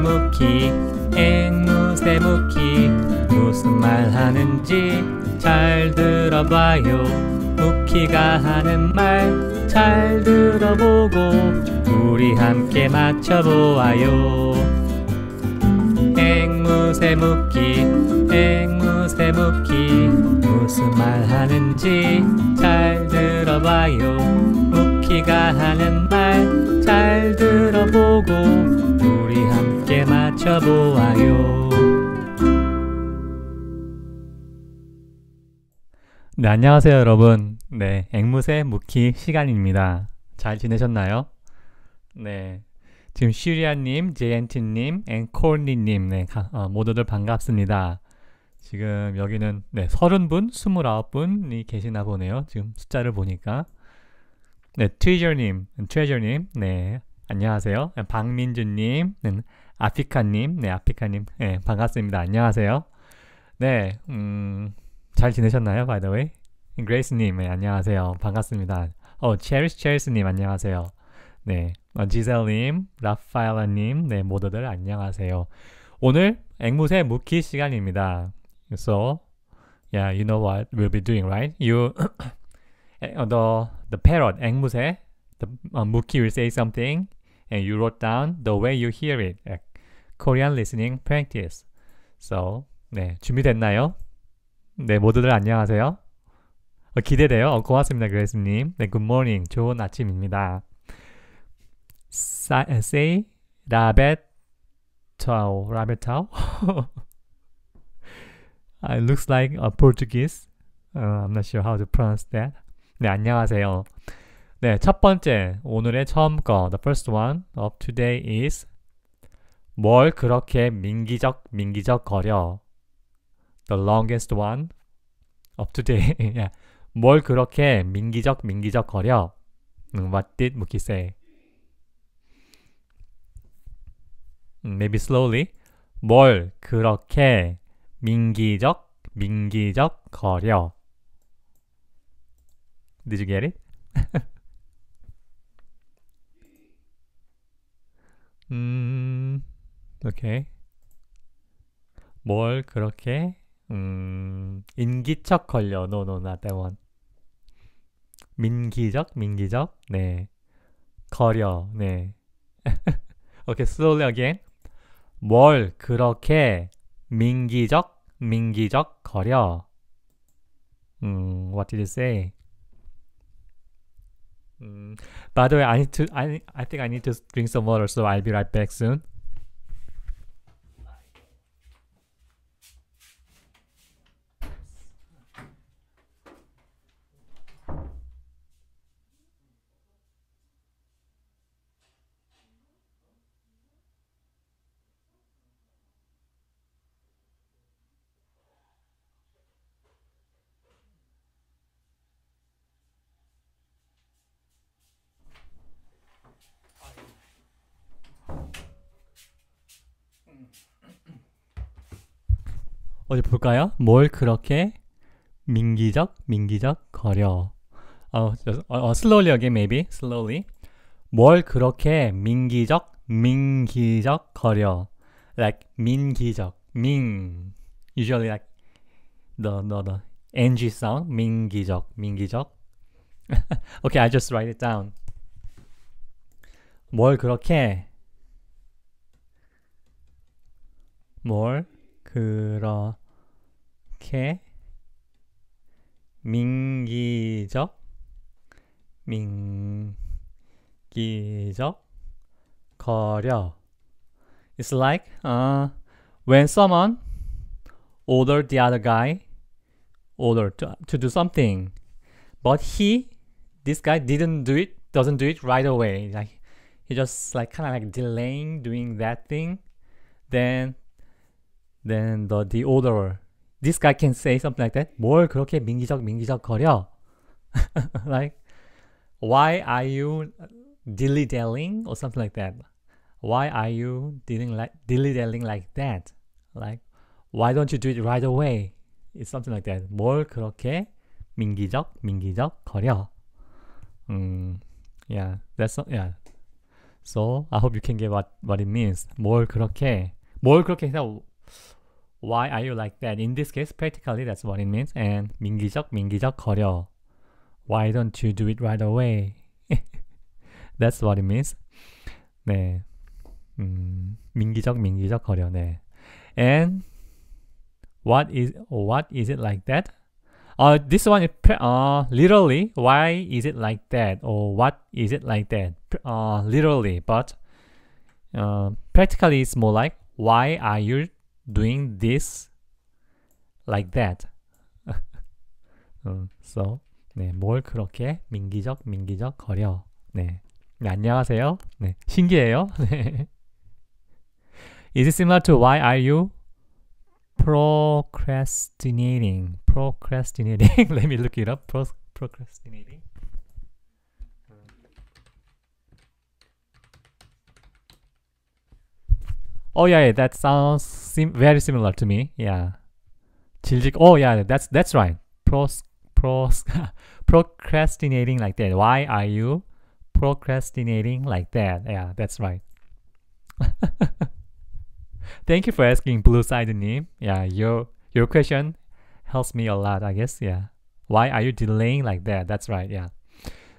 앵무새묵키 앵무새묵키 무슨 말 하는지 잘 들어봐요 묵키가 하는 말 잘 들어보고 우리 함께 맞춰보아요 앵무새묵키 앵무새묵키 무슨 말 하는지 잘 들어봐요 묵키가 하는 말 잘 들어보고 외쳐보아요. 네, 안녕하세요, 여러분. 네, 앵무새 묵히 시간입니다. 잘 지내셨나요? 네. 지금 슈리아님, 제엔티님, 앵콜리님, 네, 어, 모두들 반갑습니다. 지금 여기는 네, 30분, 29분이 계시나 보네요. 지금 숫자를 보니까. 네, 트레저님, 트레저님, 네, 안녕하세요. 네, 박민주님, 네, 아피카님, 네, 아피카님, 네, 반갑습니다. 안녕하세요. 네, 음, 잘 지내셨나요, by the way? 그레이스님, 네, 안녕하세요. 반갑습니다. 어, 체리스 체리스님, 안녕하세요. 네, 어, 지셀님, 라파엘라님, 네, 모두들 안녕하세요. 오늘 앵무새 묵기 시간입니다. So, yeah, you know what we'll be doing, right? You, the the parrot, 앵무새, the uh, 묵기 will say something, and you wrote down the way you hear it. Korean Listening Practice. So, 네, 준비됐나요? 네, 모두들 안녕하세요. 어, 기대돼요. 어, 고맙습니다, 그레스님. 네, good morning. 좋은 아침입니다. Sa, say, rabbit, tau, rabbit tau. It looks like a Portuguese. Uh, I'm not sure how to pronounce that. 네, 안녕하세요. 네, 첫 번째 오늘의 처음 거, the first one of today is 뭘 그렇게 민기적 민기적 거려? The longest one up to date. 뭘 그렇게 민기적 민기적 거려? What did Mookie say? Maybe slowly. 뭘 그렇게 민기적 민기적 거려? Did you get it? 음. 오케이. 뭘 그렇게 음, 인기척 걸려. No, no, not that one. 민기적, 민기적. 네. 거려. 네. okay, slowly again. 뭘 그렇게 민기적, 민기적 거려. 음, what did you say? Mm. By the way, I need to. I I think I need to drink some water, so I'll be right back soon. 어디 볼까요? 뭘 그렇게 민기적 민기적 거려. 어, just, 어, slowly again maybe slowly. 뭘 그렇게 민기적 민기적 거려. Like 민기적 민. Usually like the the the ng sound 민기적 민기적. okay, I just write it down. 뭘 그렇게 뭘 그렇게 민기적 민기적 거려 It's like uh, when someone ordered the other guy order to, to do something but he this guy didn't do it doesn't do it right away like he just like kind of like delaying doing that thing then then the, the order. This guy can say something like that. 뭘 그렇게 민기적 민기적 거려? like, why are you dilly-dallying or something like that? Why are you like, dilly-dallying like that? Like, why don't you do it right away? It's something like that. 뭘 그렇게 민기적 민기적 거려? 음, yeah, that's not, yeah. So I hope you can get what what it means. 뭘 그렇게 뭘 그렇게 해서 why are you like that? In this case, practically that's what it means. And 민기적 민기적 거려. Why don't you do it right away? that's what it means. 네, 음, 민기적 민기적 거려. 네. And what is what is it like that? Uh, this one is uh, literally why is it like that or what is it like that? Uh, literally, but uh, practically it's more like why are you doing this like that. so 네, 뭘 그렇게 민기적 민기적 거려. 네. 네 안녕하세요. 네, 신기해요. 네. Is it similar to why are you procrastinating? Procrastinating. Let me look it up. Pro procrastinating. Oh yeah, yeah that sounds sim very similar to me. Yeah. 질직. Oh yeah, that's that's right. Pros, pros, procrastinating like that. Why are you procrastinating like that? Yeah, that's right. Thank you for asking Blue Side name. Yeah, your your question helps me a lot, I guess. Yeah. Why are you delaying like that? That's right. Yeah.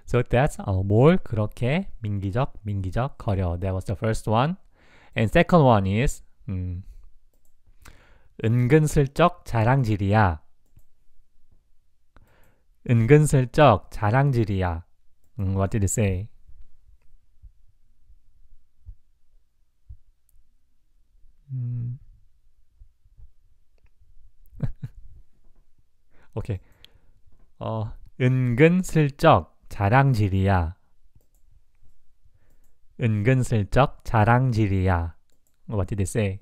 So that's 뭘 그렇게 민기적 민기적 거려. That was the first one. And second one is 음, 은근슬쩍 자랑질이야. 은근슬쩍 자랑질이야. 음, what did it say? 음. 오케이. 어, 은근슬쩍 자랑질이야. 은근슬쩍 자랑질이야. What did they say?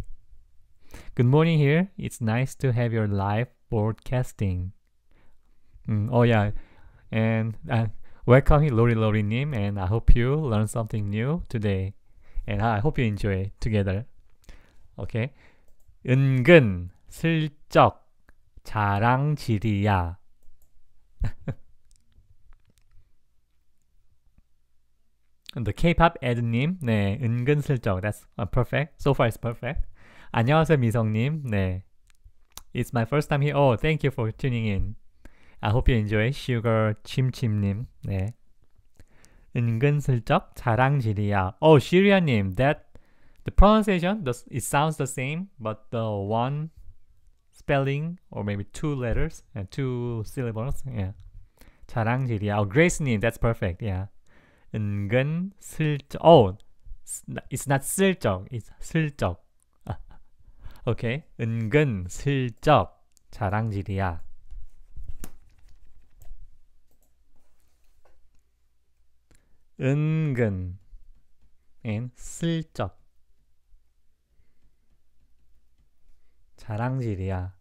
Good morning here. It's nice to have your live broadcasting. Mm, oh yeah, and uh, welcome h e r Lori Lori Nim, and I hope you learn something new today, and I hope you enjoy it together. Okay. 은근 슬쩍 자랑질이야. The K-pop 에드님, 네, 은근슬쩍. That's perfect. So far it's perfect. 안녕하세요 미성님, 네. It's my first time here. Oh, thank you for tuning in. I hope you enjoy. Sugar 침침님, 네. 은근슬쩍 자랑지리야. Oh, 시리아님, that the pronunciation does it sounds the same, but the one spelling or maybe two letters and uh, two syllables, yeah. 자랑지리야. Oh, Grace님, that's perfect, yeah. 은근 슬쩍. Oh, it's not 슬쩍. It's 슬쩍. 오케이. 아, okay. 은근 슬쩍 자랑질이야. 은근 and 슬쩍 자랑질이야.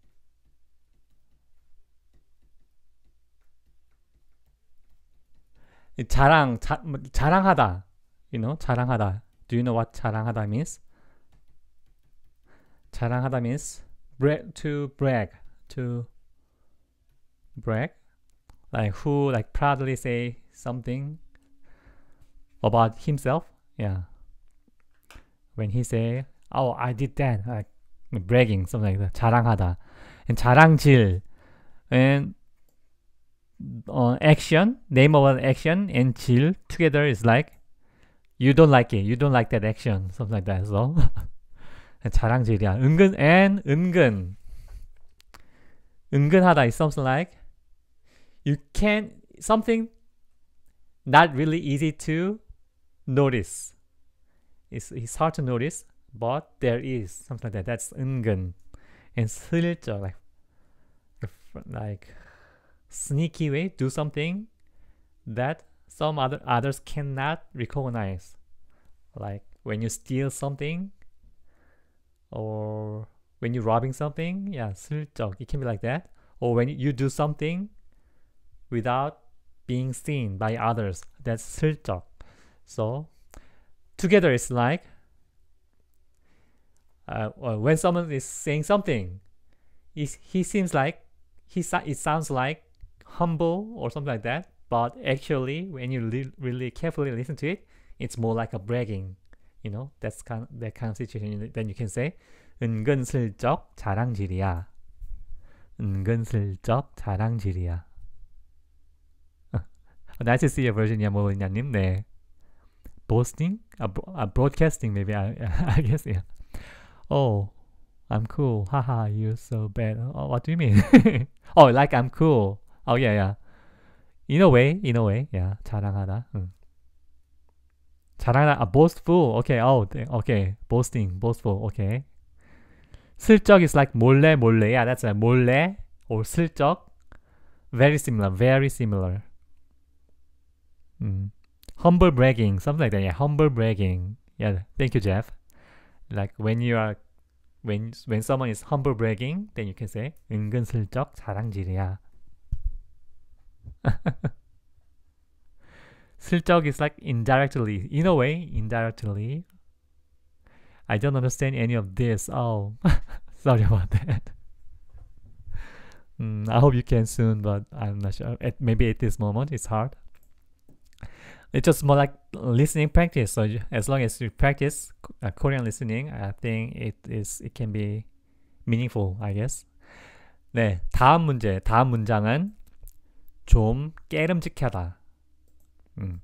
자랑, 자, 자랑하다. You know, 자랑하다. Do you know what 자랑하다 means? 자랑하다 means brag, to brag, to brag. Like who like proudly say something about himself. Yeah. When he say, "Oh, I did that," like bragging, something like that. 자랑하다, and 자랑질, and uh, action, name of an action, and chill together is like you don't like it, you don't like that action, something like that. So 자랑질이야. 은근 and 은근 은근하다 is something like you can something not really easy to notice. It's, it's hard to notice, but there is something like that. That's 은근 and 슬쩍 like like sneaky way do something that some other others cannot recognize like when you steal something or when you're robbing something yeah 슬쩍 it can be like that or when you do something without being seen by others that's 슬쩍 so together it's like uh, when someone is saying something he, he seems like he it sounds like humble or something like that. But actually, when you really carefully listen to it, it's more like a bragging. You know, that's kind of, that kind of situation. Then you can say 은근슬쩍 자랑질이야. 은근슬쩍 자랑질이야. nice to see your version, 야몰리냐님. 네. Boasting? Uh, uh, broadcasting, maybe. I, I guess, yeah. Oh, I'm cool. Haha, you're so bad. Oh, what do you mean? oh, like I'm cool. Oh yeah, yeah. In a way, in a way. Yeah, 자랑하다. 응. 자랑하다. 아, boastful. Okay. Oh, okay. Boasting, boastful. Okay. 슬쩍 is like 몰래 몰래. Yeah, that's right. 몰래 or 슬쩍. Very similar. Very similar. 음. Humble bragging, something like that. Yeah, humble bragging. Yeah, thank you, Jeff. Like when you are when when someone is humble bragging, then you can say 은근슬쩍 자랑질이야. 슬쩍 is like indirectly, in a way, indirectly. I don't understand any of this. Oh, sorry about that. Mm, I hope you can soon, but I'm not sure. At, maybe at this moment, it's hard. It's just more like listening practice. So as long as you practice uh, Korean listening, I think it is it can be meaningful, I guess. 네, 다음 문제, 다음 문장은 좀 깨름직하다. 음,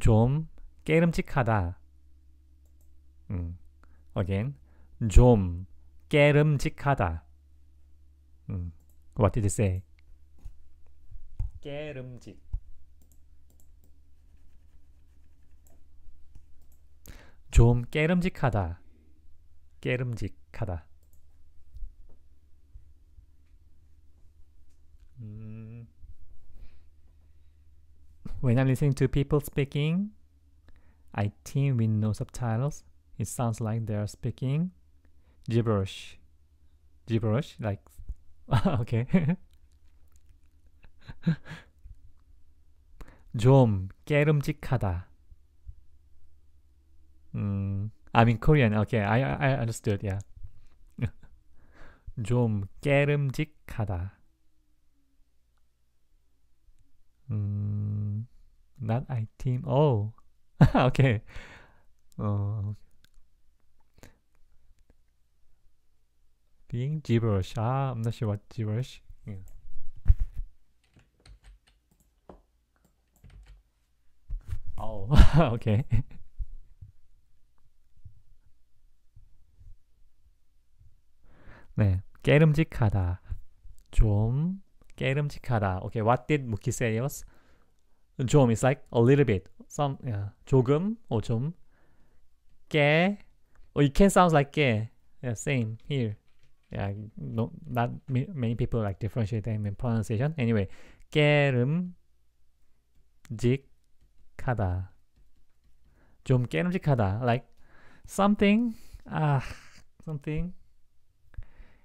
좀 깨름직하다. 음, again, 좀 깨름직하다. 음, what did it say? 깨름직. 좀 깨름직하다. 깨름직하다. 음. When I am listening to people speaking, I think with no subtitles, it sounds like they are speaking gibberish. Gibberish, like, okay. 좀 깨름직하다. Mm, I mean Korean. Okay, I I understood. Yeah. 좀 깨름직하다. 음, not I team. Oh, okay. 어, being gibberish. Ah, I'm not sure what gibberish. Yeah. Oh, okay. 네, 깨름직하다. 좀 깨름직하다. Okay, what did Mookie say it was? 좀 It's like a little bit. Some yeah, 조금 or 좀. 깨. Or oh, it can sounds like 깨. Yeah, same here. Yeah, no, not many people like differentiate them in pronunciation. Anyway, 깨름직하다. 좀 깨름직하다. Like something, ah, something.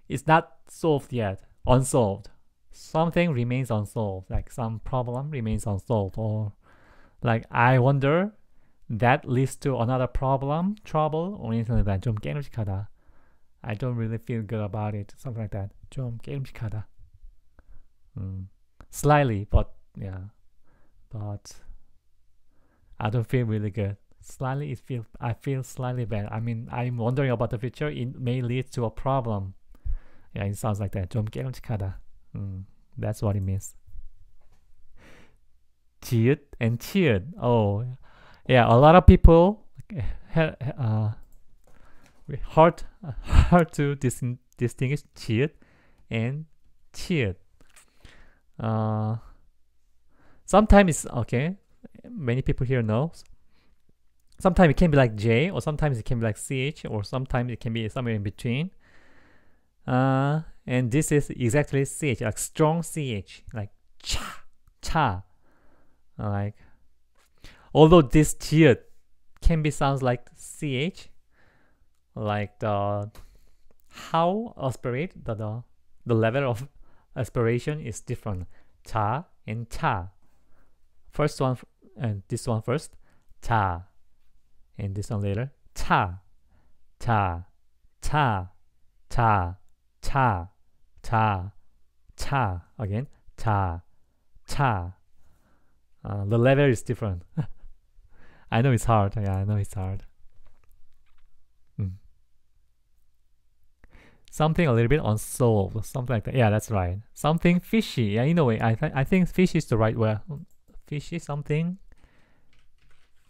It's not solved yet. Unsolved something remains unsolved, like some problem remains unsolved, or like I wonder that leads to another problem, trouble, or anything like that. 좀 깨름직하다. I don't really feel good about it. Something like that. 좀 깨름직하다. Mm. Slightly, but yeah. But I don't feel really good. Slightly, it feels. I feel slightly bad. I mean, I'm wondering about the future. It may lead to a problem. Yeah, it sounds like that. 좀 깨름직하다. Mm, that's what it means. Cheered and cheered. Oh, yeah. A lot of people uh, hard hard to dis distinguish cheered and cheered. Uh, sometimes it's okay. Many people here knows. Sometimes it can be like J, or sometimes it can be like CH, or sometimes it can be somewhere in between. Uh, and this is exactly ch, like strong ch, like cha, cha. Like, although this ch can be sounds like ch, like the how aspirate the the, the level of aspiration is different. Cha and cha. First one and this one first. Cha. And this one later. Cha. Cha. Cha. Cha. Ta, ta, ta. Again, ta, ta. Uh, the level is different. I know it's hard. Yeah, I know it's hard. Mm. Something a little bit unsolved, something like that. Yeah, that's right. Something fishy. Yeah, in a way, I th I think fishy is the right word. Fishy something.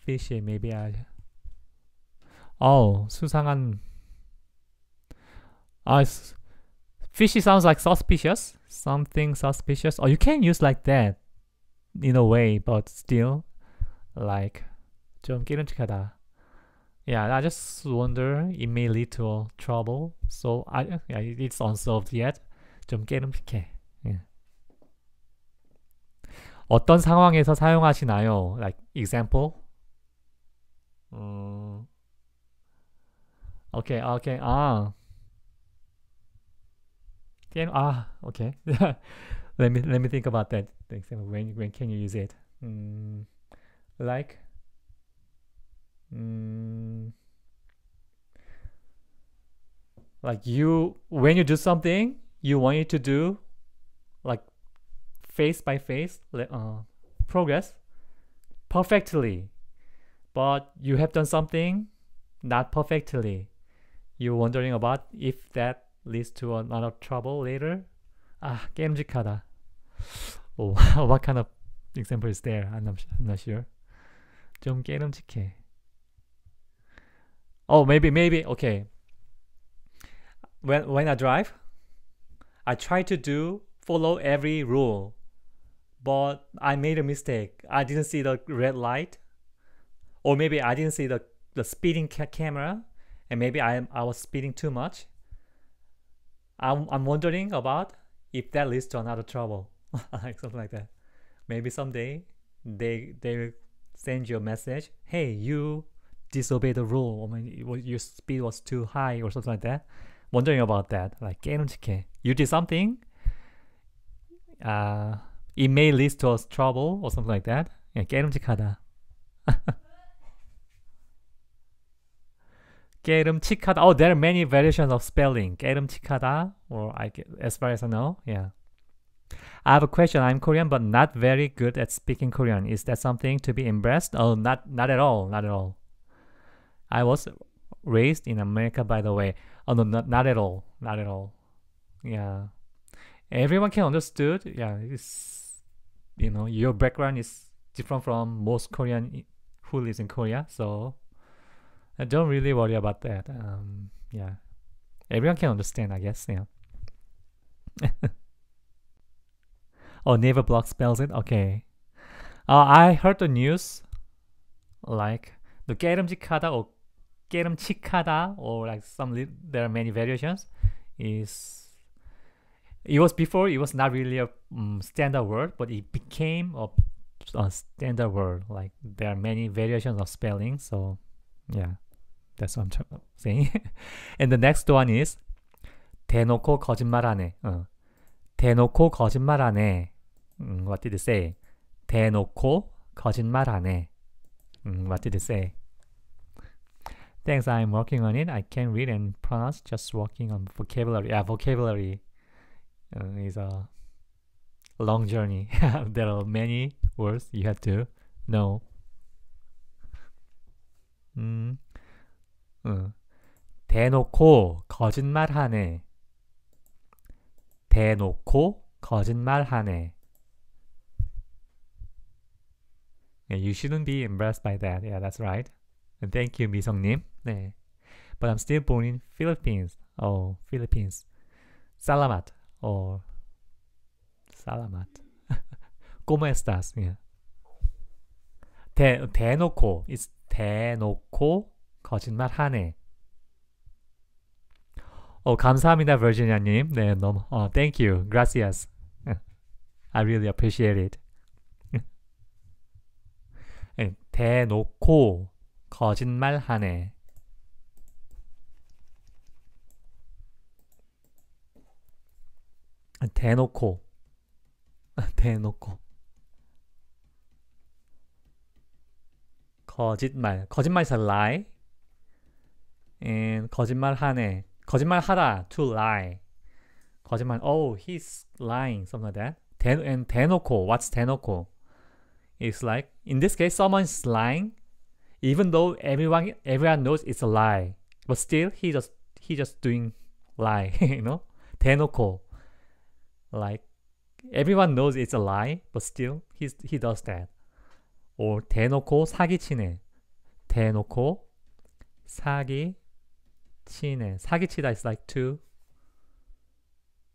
Fishy, maybe I. Oh, 수상한. I. Fishy sounds like suspicious, something suspicious. Or you can use like that in a way, but still, like, 좀 기름직하다. Yeah, I just wonder it may lead to trouble. So I, yeah, it's unsolved yet. 좀 깨름직해. Yeah. 어떤 상황에서 사용하시나요? Like example. Um. Okay, okay. 아. Can ah okay. let me let me think about that. When when can you use it? Mm, like. Mm, like you when you do something you want it to do like face by face uh, progress perfectly but you have done something not perfectly you're wondering about if that leads to a lot of trouble later. Ah, 깨름직하다. Oh, what kind of example is there? I'm not, I'm not sure. 좀 깨름직해. Oh, maybe, maybe, okay. When, when I drive, I try to do, follow every rule. But I made a mistake. I didn't see the red light. Or maybe I didn't see the, the speeding ca camera. And maybe I, I was speeding too much. I'm, I'm wondering about if that leads to another trouble, like something like that. Maybe someday they they send you a message, hey, you disobeyed the rule. I mean, was, your speed was too high or something like that. Wondering about that, like 깨름직해. You did something. Uh, it may lead to us trouble or something like that. Yeah, 깨름칙하다. Oh, there are many variations of spelling. 깨름칙하다, or I, as far as I know, yeah. I have a question. I'm Korean, but not very good at speaking Korean. Is that something to be embraced? Oh, not not at all, not at all. I was raised in America, by the way. Oh no, not not at all, not at all. Yeah, everyone can understood. Yeah, it's you know your background is different from most Korean who lives in Korea, so I uh, don't really worry about that. Um, yeah, everyone can understand, I guess. Yeah. oh, naval block spells it. Okay. Uh, I heard the news, like the 깨름직하다 or 깨름칙하다 or like some there are many variations. Is it was before it was not really a um, standard word, but it became a, a standard word. Like there are many variations of spelling, so Yeah, that's what I'm saying. and the next one is 대놓고 거짓말하네. 어. 대놓고 거짓말하네. 음, what did you say? 대놓고 거짓말하네. 음, what did you say? Thanks, I'm working on it. I can read and pronounce. Just working on vocabulary. Yeah, vocabulary uh, is a long journey. there are many words you have to know. 음, 응. 대놓고 거짓말하네. 대놓고 거짓말하네. You shouldn't be embarrassed by that. Yeah, that's right. And thank you, 미성님. 네. But I'm still born in Philippines. Oh, Philippines. Salamat. Or Salamat. ¿Cómo estás? Yeah. 대, 대놓고. It's 대놓고 거짓말하네. 어, 감사합니다, 버지니아님. 네, 너무, 어, thank you, gracias. I really appreciate it. 네, 대놓고 거짓말하네. 대놓고 대놓고 거짓말. 거짓말 is a lie. And 거짓말하네. 거짓말하다. To lie. 거짓말. Oh, he's lying. Something like that. 대, and 대놓고. What's 대놓고? It's like in this case, someone's lying, even though everyone everyone knows it's a lie. But still, he just he just doing lie. you know, 대놓고. Like everyone knows it's a lie, but still he he does that. 오, 대놓고 사기치네. 대놓고 사기치네. 사기치다 is like to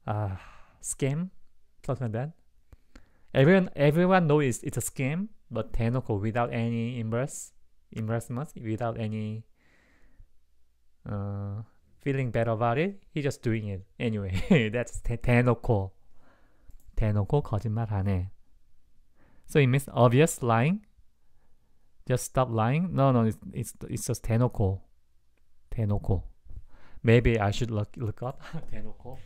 uh, scam, something like that. Everyone, everyone knows it's a scam, but 대놓고 without any inverse, investment, without any uh, feeling bad about it, he's just doing it anyway. That's 대, 대놓고. 대놓고 거짓말하네. So it means obvious lying. Just stop lying? No, no, it's it's, it's just tenoko. Tenoko. Maybe I should look look up tenoko.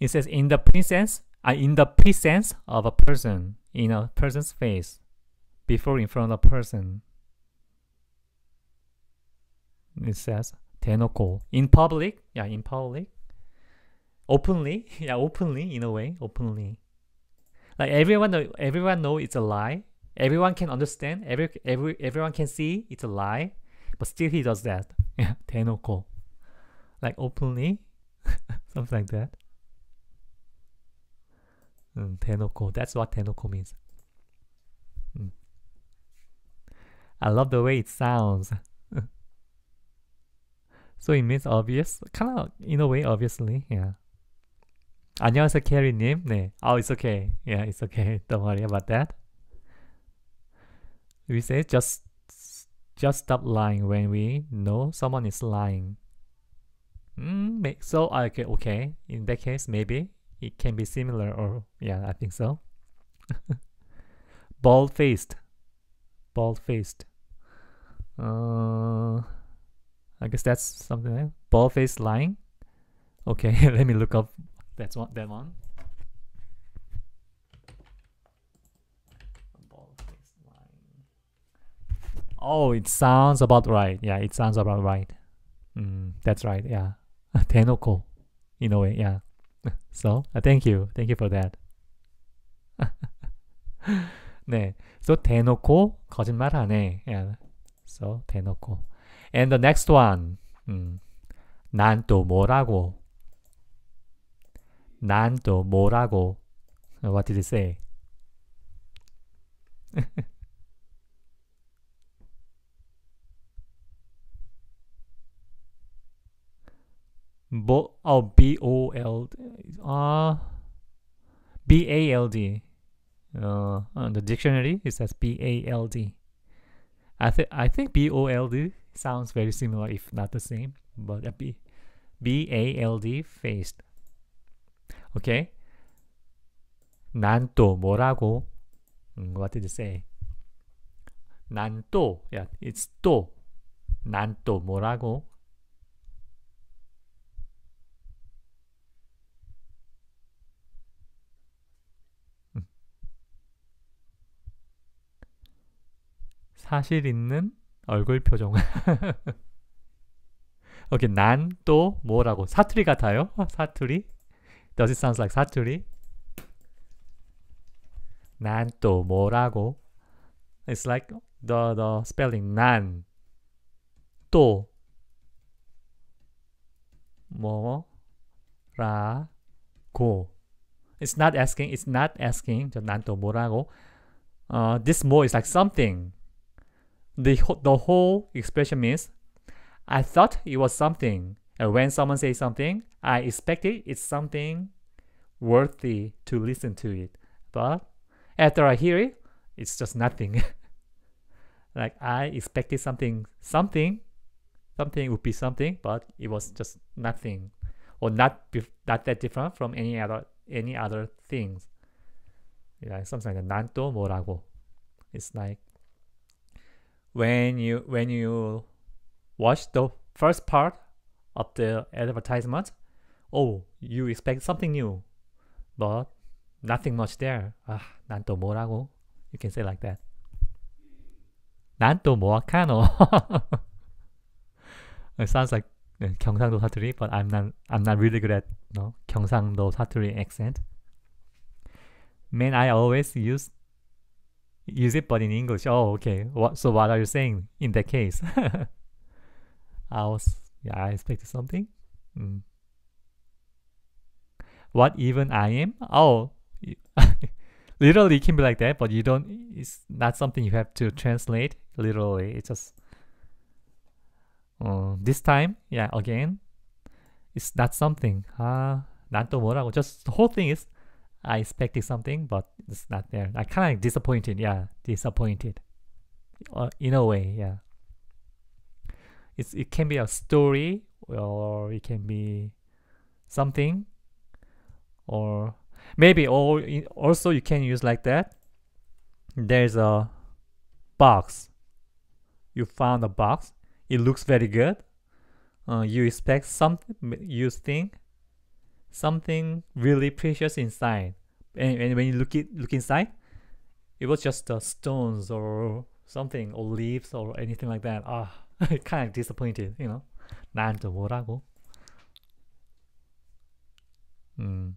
It says in the presence, uh, in the presence of a person, in a person's face, before in front of a person. It says 대놓고 in public, yeah, in public, openly, yeah, openly in a way, openly. Like everyone, know, everyone know it's a lie. Everyone can understand. Every, every, everyone can see it's a lie. But still, he does that. Yeah, 대놓고, like openly, something like that. 음, 대놓고. That's what 대놓고 means. I love the way it sounds. So it means obvious, kind of in a way, obviously. Yeah. 안녕하세요, 캐리님. 네. Oh, it's okay. Yeah, it's okay. Don't worry about that. We say just just stop lying when we know someone is lying. Hmm. so ah, okay, okay. In that case, maybe it can be similar, or yeah, I think so. bald faced, bald faced. Uh, I guess that's something like eh? ball face lying. Okay, let me look up that's one that one. Oh, it sounds about right. Yeah, it sounds about right. Mm, that's right. Yeah, Tenoko, in a way. Yeah. so uh, thank you, thank you for that. 네, so 대놓고 거짓말하네. Yeah. So 대놓고. And the next one. 음, hmm. 난 또 뭐라고? 난 또 뭐라고? What did he say? Bo oh B O L uh B A L D. Uh, the dictionary it says B A L D. I think I think B O L D Sounds very similar if not the same, but a B, B A L D faced. Okay. 난 또 뭐라고? Mm, what did you say? 난 또. Yeah, it's 또. 난 또 뭐라고? 사실 있는 얼굴 표정. 오케이, 난또 뭐라고? 사투리 같아요? 사투리? Does it sound like 사투리? 난 또 뭐라고? It's like the, the spelling 난, 또, 뭐라고. It's not asking, it's not asking. 난 또 뭐라고. Uh, this more is like something. The, the whole expression means, I thought it was something. And when someone says something, I expected it's something worthy to listen to it. But after I hear it, it's just nothing. like I expected something, something, something would be something, but it was just nothing, or not not that different from any other any other things. Yeah, something like 난 또 뭐라고. It's like when you when you watch the first part of the advertisement, oh, you expect something new, but nothing much there. Ah, 난 또 뭐라고? You can say like that. 난 또 뭐하노? it sounds like 경상도 uh, 사투리, but I'm not I'm not really good at no 경상도 사투리 accent. Man, I always use use it but in English. Oh, okay. What, so what are you saying in that case? I was, yeah, I expected something. Mm. What even I am? Oh, literally it can be like that, but you don't, it's not something you have to translate literally. It's just, uh, this time, yeah, again, it's not something. Ah, uh, 난또 뭐라고. Just the whole thing is I expected something, but it's not there. I kind of disappointed. Yeah, disappointed. Uh, in a way, yeah. It's it can be a story or it can be something, or maybe or also you can use like that. There's a box. You found a box. It looks very good. Uh, you expect something. You think something really precious inside. And, and when you look it look inside, it was just uh, stones or something or leaves or anything like that. Ah, kind of disappointed, you know. 나한테 뭐라고? Mm.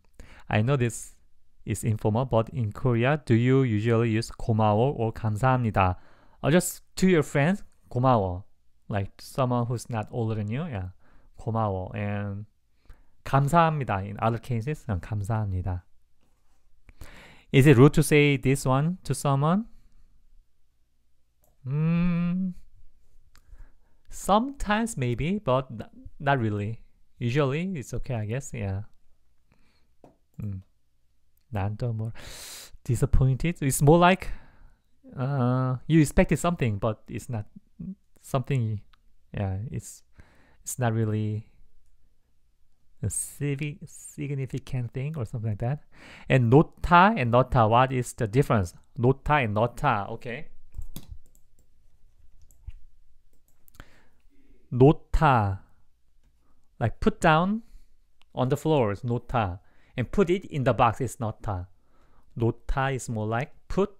I know this is informal, but in Korea, do you usually use 고마워 or 감사합니다? Or just to your friends, 고마워. Like someone who's not older than you, yeah, 고마워. And 감사합니다. In other cases, 감사합니다. Is it rude to say this one to someone? Mm, sometimes maybe, but not really. Usually it's okay, I guess. Yeah. Mm. more disappointed. It's more like uh, you expected something, but it's not something. Yeah, it's it's not really a significant thing or something like that. And nota and nota, what is the difference? Nota and nota, okay. Nota, like put down on the floor is nota. And put it in the box is nota. Nota is more like put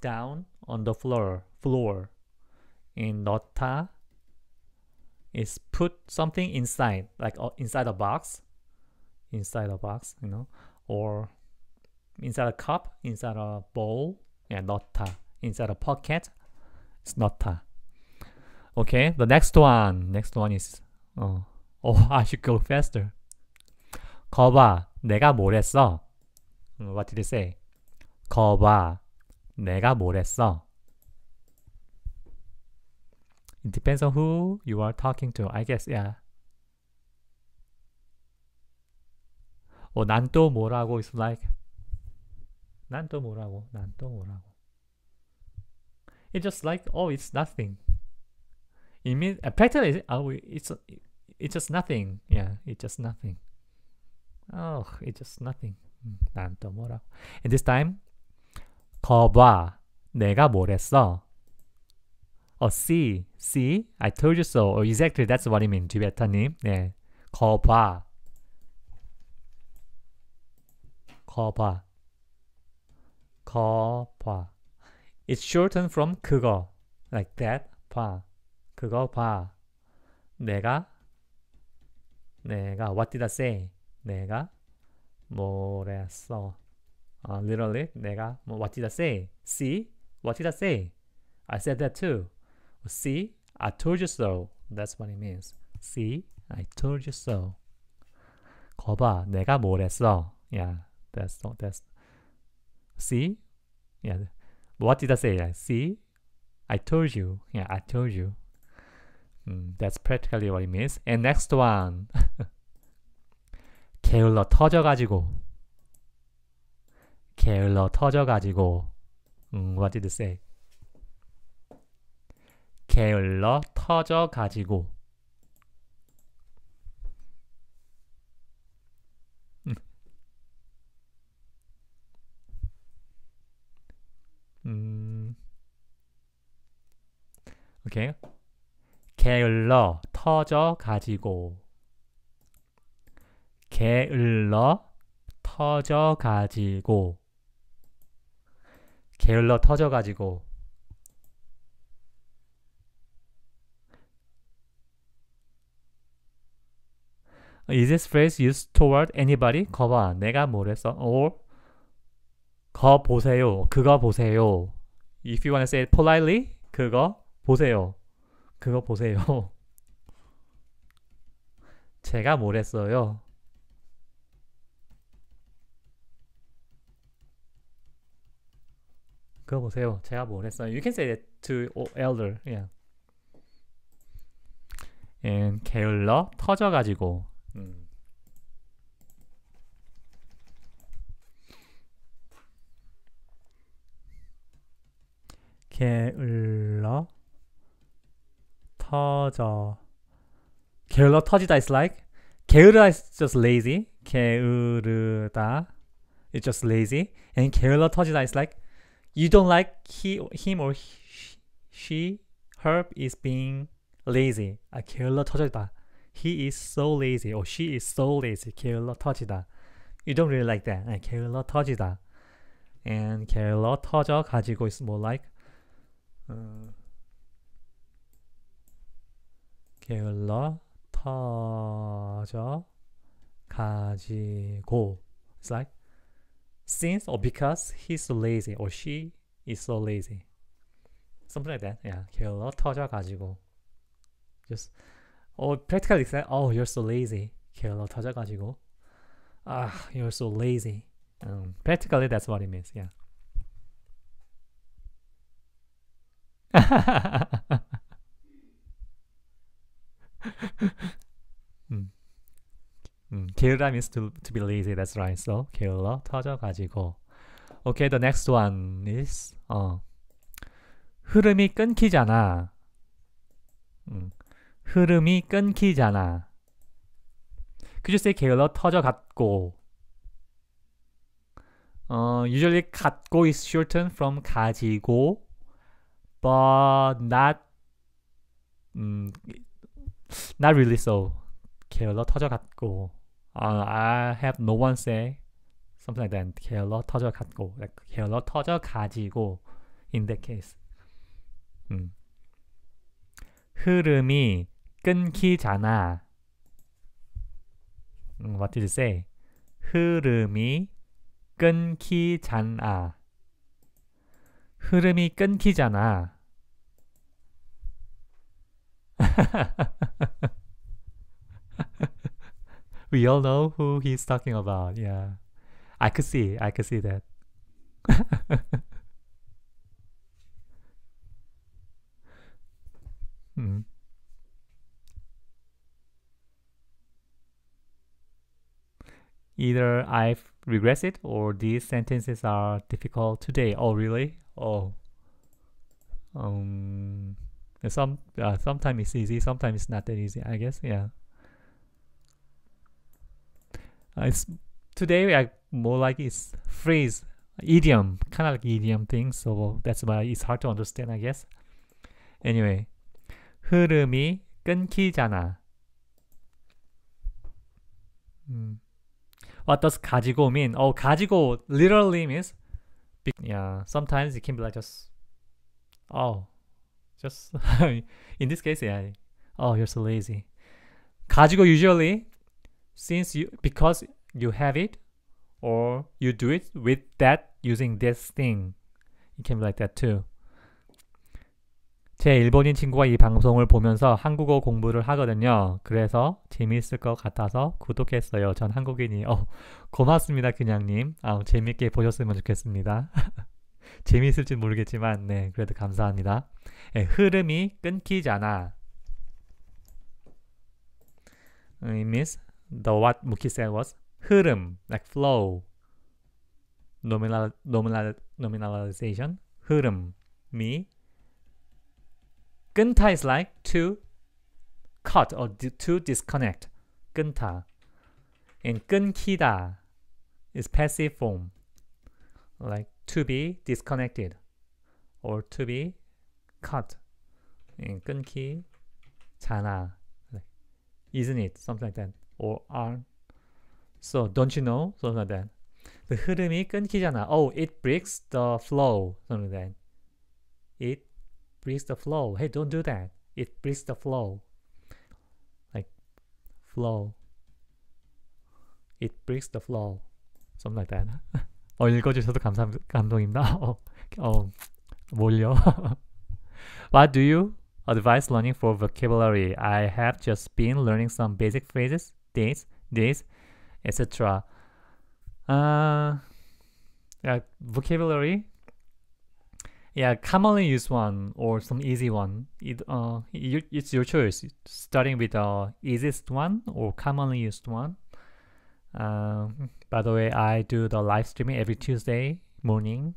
down on the floor, floor. In nota is put something inside, like uh, inside a box, inside a box, you know, or inside a cup, inside a bowl, yeah, not Inside a pocket, it's not Okay, the next one, next one is, oh, oh I should go faster. 거봐, 내가 뭘 했어? What did they say? 거봐, 내가 뭘 했어? It depends on who you are talking to, I guess, yeah. 어, 난또 뭐라고 It's like 난 또 뭐라고 난 또 뭐라고 It's just like oh it's nothing. It means a oh it's it's just nothing. Yeah, it's just nothing. Oh, it's just nothing. Hmm, 난또 뭐라고. And this time 거봐 내가 뭘 했어. 어, see, see, I told you so. Or exactly, that's what I mean. 뒤베타님, 네, 거봐, 거 봐, 거봐. It's shortened from 그거, like that, 봐, 그거 봐. 내가, 내가, what did I say? 내가 뭐랬어? 아, literally 내가 뭐 what did I say? See? What did I say? I said that too. See, I told you so. That's what it means. See, I told you so. 거봐, 내가 뭐랬어. Yeah, that's not that's. See, yeah. What did I say? Yeah, see, I told you. Yeah, I told you. Mm, that's practically what it means. And next one. 게을러 터져가지고. 게을러 터져가지고. Mm, what did I say? 게을러 터져 가지고 음. 음. 오케이. 게을러 터져 가지고 게을러 터져 가지고 게을러 터져 가지고 Is this phrase used toward anybody? 거봐, 내가 뭘 했어? Or 거 보세요. 그거 보세요. If you want to say it politely, 그거 보세요. 그거 보세요. 제가 뭘 했어요? 그거 보세요. 제가 뭘 했어요? You can say that to elder. Yeah. And 게을러 터져가지고 음. 게을러 터져 게을러 터지다 is like 게으르다 is just lazy 게으르다 is just lazy and 게을러 터지다 is like you don't like he, him or she, she her is being lazy 아 게을러 터졌다 He is so lazy or she is so lazy. 게을러터지다. You don't really like that. 네, 게을러터지다. And 게을러터져 가지고 is more like 음, 게을러터져 가지고 It's like since or because he's so lazy or she is so lazy. Something like that. Yeah. 게을러 터져 가지고. Just 어, practical exam. Oh, you're so lazy. 게을러 터져가지고. Ah, you're so lazy. Um, practically, that's what it means. Yeah. 음. 음, 게으라 means to, to be lazy. That's right. So, 게을러 터져가지고. Okay, the next one is 어, 흐름이 끊기잖아. 음. 흐름이 끊기잖아. 그저스의 게을러 터져갔고 어, usually 갖고 is shortened from 가지고 but not 음, not really so 게을러 터져갔고 uh, I have no one say something like that 게을러 터져갔고 like, 게을러 터져가지고 in that case 음. 흐름이 끊기잖아. What did you say? 흐름이 끊기잖아. 흐름이 끊기잖아. we all know who he's talking about. Yeah. I could see. I could see that. mm. Either I've regressed or these sentences are difficult today. Oh, really? Oh. Um, some uh, sometimes it's easy, sometimes it's not that easy, I guess. Yeah. Uh, it's today I more like it's phrase idiom, kind of like idiom thing. So that's why it's hard to understand, I guess. Anyway, 흐름이 끊기잖아. 음. Hmm. What does 가지고 mean? Oh, 가지고 literally means yeah, sometimes it can be like just oh, just in this case, yeah. Oh, you're so lazy. 가지고 usually since you because you have it or you do it with that using this thing. It can be like that too. 제 일본인 친구가 이 방송을 보면서 한국어 공부를 하거든요. 그래서 재미있을 것 같아서 구독했어요. 전 한국인이. 어, 고맙습니다, 그냥님. 아, 재밌게 보셨으면 좋겠습니다. 재미있을지 모르겠지만, 네, 그래도 감사합니다. 네, 흐름이 끊기잖아. 음, i m e a s the what Muki said was 흐름, like flow, nominal, nominal, nominalization, 흐름이 Gunta is like to cut or to disconnect. Gunta. And gunkida is passive form. Like to be disconnected or to be cut. And gunki chana. isn't it? Something like that. Or are. So don't you know? Something like that. The 흐름이 끊기잖아. Oh, it breaks the flow. something like that. It breaks the flow. Hey, don't do that. It breaks the flow. Like flow. It breaks the flow. Something like that. 어, 읽어주셔서 감사, 감동입니다. 어, 어, 몰려. What do you advise learning for vocabulary? I have just been learning some basic phrases, this, days, etc. Uh, vocabulary yeah, commonly used one or some easy one. It uh, you, it's your choice. Starting with the uh, easiest one or commonly used one. Um, by the way, I do the live streaming every Tuesday morning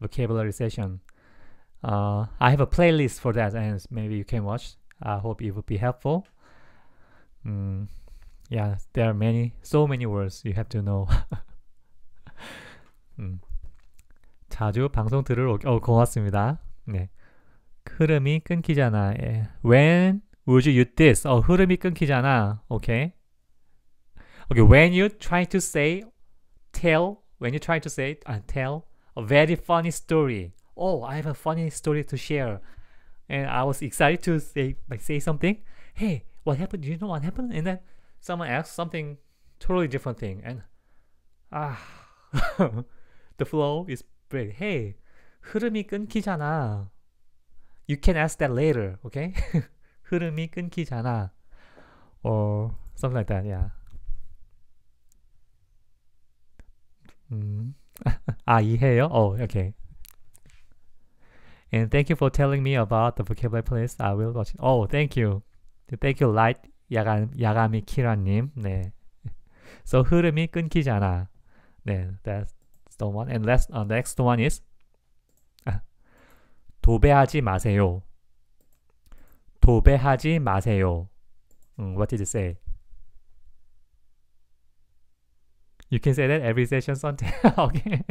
vocabulary session. Uh, I have a playlist for that, and maybe you can watch. I hope it would be helpful. Mm, yeah, there are many, so many words you have to know. mm. 자주 방송 들을 어, 고맙습니다. 네. 흐름이 끊기잖아. 예. When would you this? 어, 흐름이 끊기잖아. 오케이. 오케이. When you try to say tell when you try to say uh, tell a very funny story. Oh, I have a funny story to share. And I was excited to say like say something. Hey, what happened? Do you know what happened? And then someone asked something totally different thing and ah the flow is break. Hey, 흐름이 끊기잖아. You can ask that later, okay? 흐름이 끊기잖아. Or something like that, yeah. 음. 아, 이해요? 어, oh, okay. And thank you for telling me about the vocabulary playlist. I will watch it. Oh, thank you. Thank you, Light 야감, 야가미 키라님. 네. So 흐름이 끊기잖아. 네, that's the one. And last, uh, next one is 도배하지 마세요. 도배하지 마세요. Um, what did it say? You can say that every session something. okay.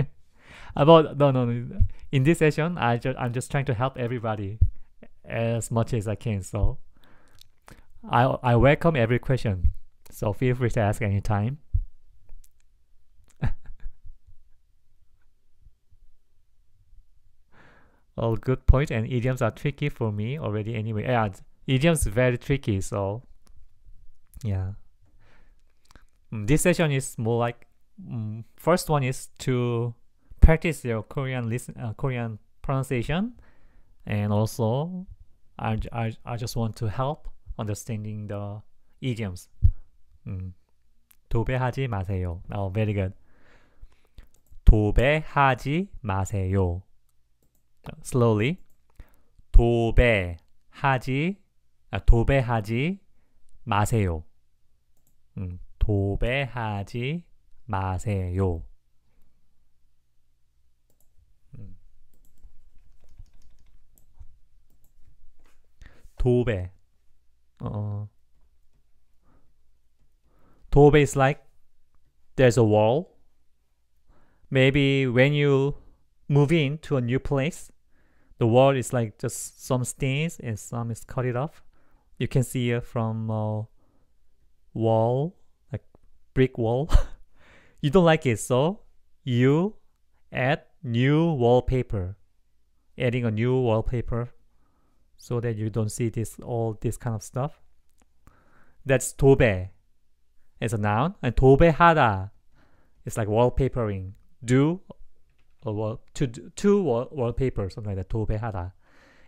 About no, no no. In this session, I just I'm just trying to help everybody as much as I can. So I I welcome every question. So feel free to ask anytime. Oh, good point. And idioms are tricky for me already anyway. Yeah, idioms very tricky. So, yeah. Mm, this session is more like mm, first one is to practice your Korean listen uh, Korean pronunciation, and also I, I I just want to help understanding the idioms. Um, 도배하지 마세요. Oh, very good. 도배하지 마세요. slowly 도배하지 아, 도배하지 마세요. 음, 도배하지 마세요. 도배. 어. 도배 is like there's a wall. Maybe when you move in to a new place, the wall is like just some stains and some is cut it off. You can see it from uh, wall, like brick wall. you don't like it, so you add new wallpaper, adding a new wallpaper so that you don't see this all this kind of stuff. That's tobe as a noun and tobe hada. It's like wallpapering. Do to, two wall, wallpaper, something like that. 도배하다.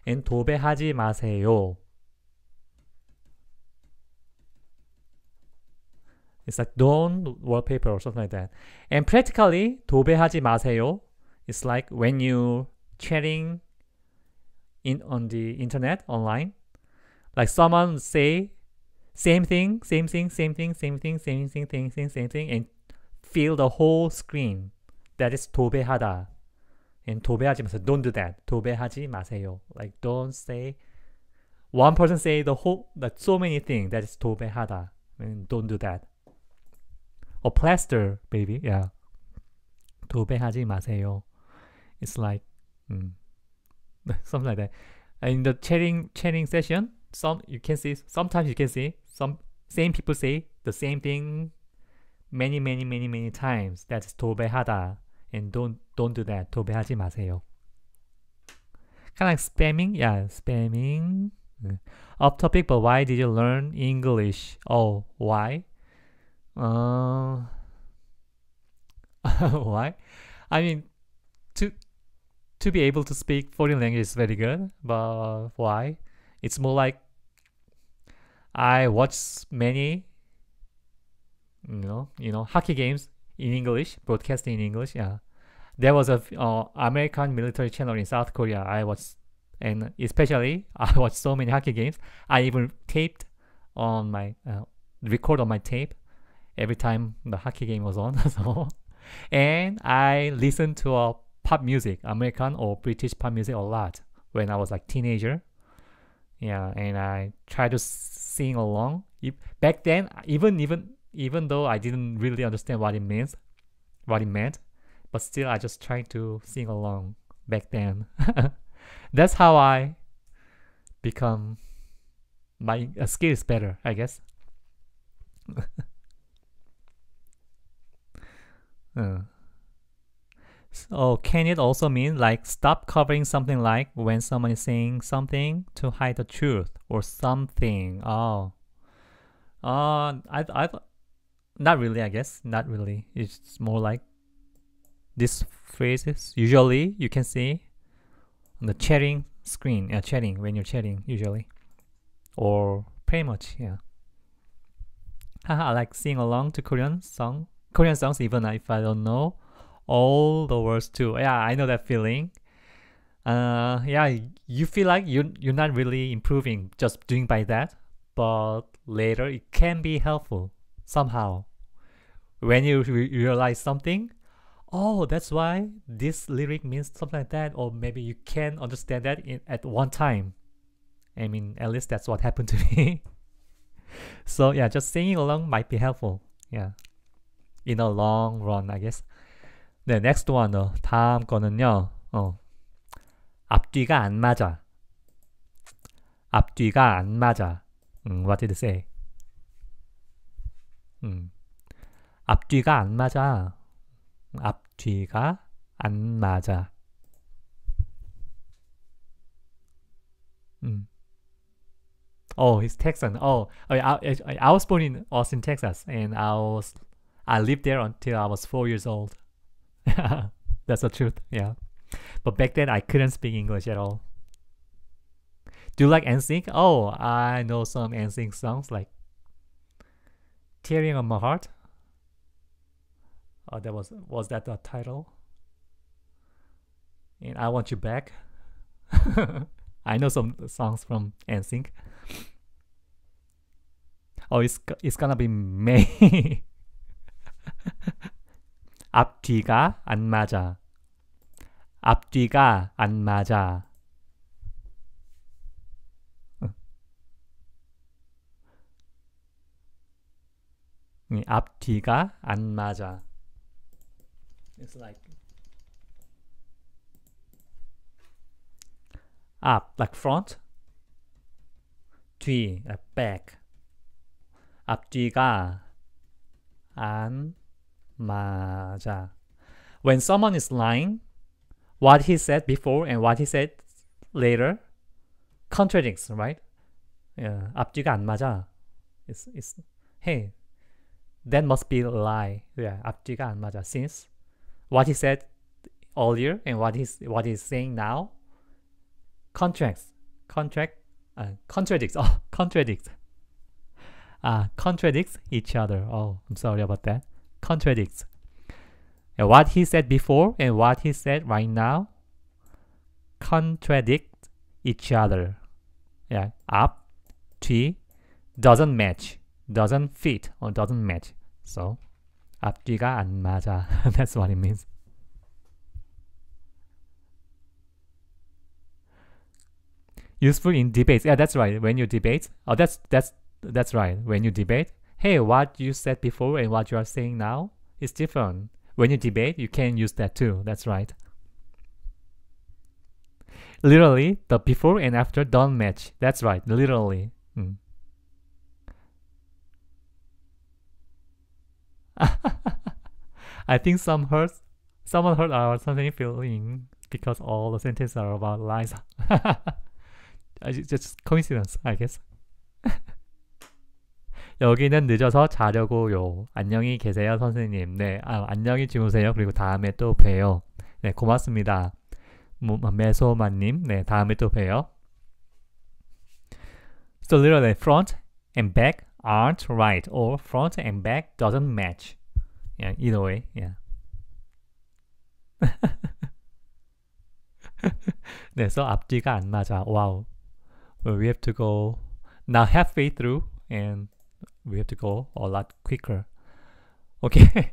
and 도배하지 마세요. It's like don't wallpaper or something like that. And practically 도배하지 마세요. It's like when you chatting in on the internet online, like someone say same thing, same thing, same thing, same thing, same thing, same thing, same thing, and fill the whole screen. That is 도배하다. And 도배하지 마세요. Don't do that. 도배하지 마세요. Like don't say one person say the whole that so many things. That is 도배하다. And don't do that. o plaster, baby. Yeah. 도배하지 마세요. It's like um, something like that. In the chatting chatting session, some you can see sometimes you can see some same people say the same thing many many many many times. That's 도배하다. and don't don't do that. 도배하지 마세요. Kind of like spamming, yeah, spamming. Uh, off topic, but why did you learn English? Oh, why? Uh, why? I mean, to to be able to speak foreign language is very good, but why? It's more like I watch many, you know, you know, hockey games in English, broadcast in English. Yeah, there was a uh, American military channel in South Korea. I watched, and especially I watched so many hockey games. I even taped on my uh, record on my tape every time the hockey game was on. so, and I listened to uh, pop music, American or British pop music, a lot when I was like teenager. Yeah, and I tried to sing along. back then, even even even though I didn't really understand what it means, what it meant, but still I just tried to sing along back then. That's how I become my uh, skills better, I guess. uh. So can it also mean like stop covering something like when someone is saying something to hide the truth or something? Oh, uh, I I not really, I guess. Not really. It's more like these phrases. Usually, you can see on the chatting screen, yeah, uh, chatting when you're chatting usually, or pretty much, yeah. Haha, I like sing along to Korean song, Korean songs even if I don't know all the words too. Yeah, I know that feeling. Uh, yeah, you feel like you you're not really improving just doing by that, but later it can be helpful somehow when you re realize something, oh, that's why this lyric means something like that, or maybe you can understand that in, at one time. I mean, at least that's what happened to me. so yeah, just singing along might be helpful. Yeah, in the long run, I guess. The next one. 어, 다음 거는요. 어, 앞뒤가 안 맞아. 앞뒤가 안 맞아. 음, what did it say? 음. 앞뒤가 안 맞아. 앞뒤가 안 맞아. 음. Oh, he's Texan. Oh, I, I, I was born in Austin, Texas, and I was I lived there until I was four years old. That's the truth. Yeah, but back then I couldn't speak English at all. Do you like NSYNC? Oh, I know some NSYNC songs like "Tearing on My Heart." uh, that was was that the title and i want you back i know some songs from nsync oh it's it's gonna be may 앞뒤가 안 맞아 앞뒤가 안 맞아 앞뒤가 안 맞아 It's like up ah, like front 뒤 like back 앞뒤가 안 맞아 when someone is lying what he said before and what he said later contradicts right yeah, 앞뒤가 안 맞아 it's, it's hey that must be a lie yeah, 앞뒤가 안 맞아 since what he said earlier and what he's what he's saying now contracts contract uh, contradicts oh contradicts uh, contradicts each other oh I'm sorry about that contradicts and what he said before and what he said right now contradict each other yeah up t doesn't match doesn't fit or doesn't match so 앞뒤가 안 맞아. That's what it means. Useful in debates. Yeah, that's right. When you debate. Oh, that's that's that's right. When you debate, hey, what you said before and what you are saying now is different. When you debate, you can use that too. That's right. Literally, the before and after don't match. That's right. Literally. Mm. I think some hurt, someone hurt our something feeling because all the sentences are about lies. just coincidence, I guess. 여기는 늦어서 자려고요. 안녕히 계세요, 선생님. 네, 아, 안녕히 주무세요. 그리고 다음에 또 봬요. 네, 고맙습니다. 메소마님, 네, 다음에 또 봬요. So literally front and back aren't right or front and back doesn't match. Yeah, either way, yeah. 그래서 앞뒤가 안 맞아. 와우. Wow. We have to go now halfway through and we have to go a lot quicker. 오케이. Okay.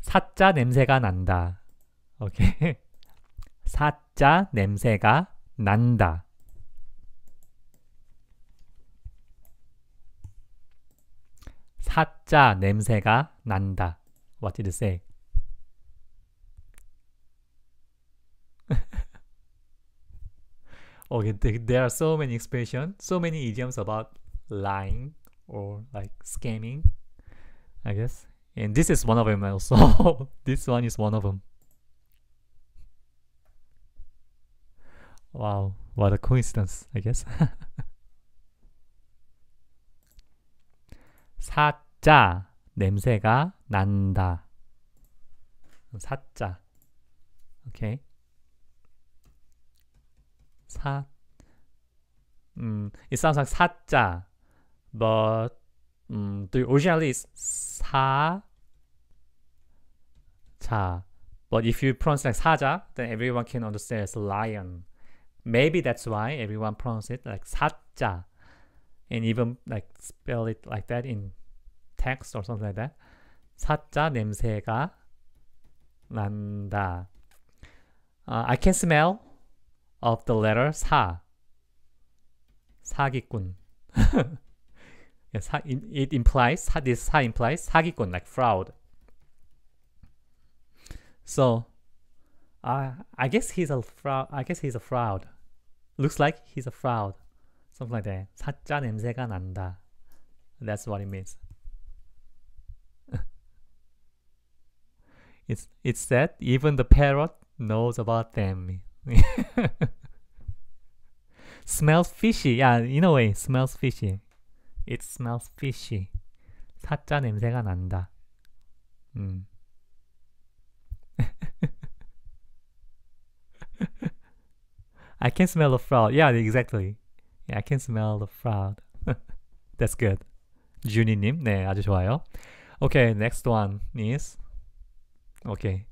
사자 냄새가 난다. 오케이. Okay. 사자 냄새가 난다. 타짜 냄새가 난다. What did you say? okay, there are so many expressions, so many idioms about lying or like scamming, I guess. And this is one of them also. this one is one of them. Wow, what a coincidence, I guess. 자 냄새가 난다. 사자. 오케이. 사. 음, it sounds like 사자, but um, the original is 사. 자. But if you pronounce like 사자, then everyone can understand it's lion. Maybe that's why everyone pronounce it like 사자, and even like spell it like that in text or something like that. 사자 냄새가 난다. Uh, I can smell of the letter 사. 사기꾼. 사, it implies 사, this 사 implies 사기꾼 like fraud. So, uh, I guess he's a fraud. I guess he's a fraud. Looks like he's a fraud. Something like that. 사자 냄새가 난다. That's what it means. It's it's said even the parrot knows about them. smells fishy. Yeah, in a way, smells fishy. It smells fishy. 사자 냄새가 난다. 음. I can smell the fraud. Yeah, exactly. Yeah, I can smell the fraud. That's good. 주니님, 네, 아주 좋아요. Okay, next one is 오케이.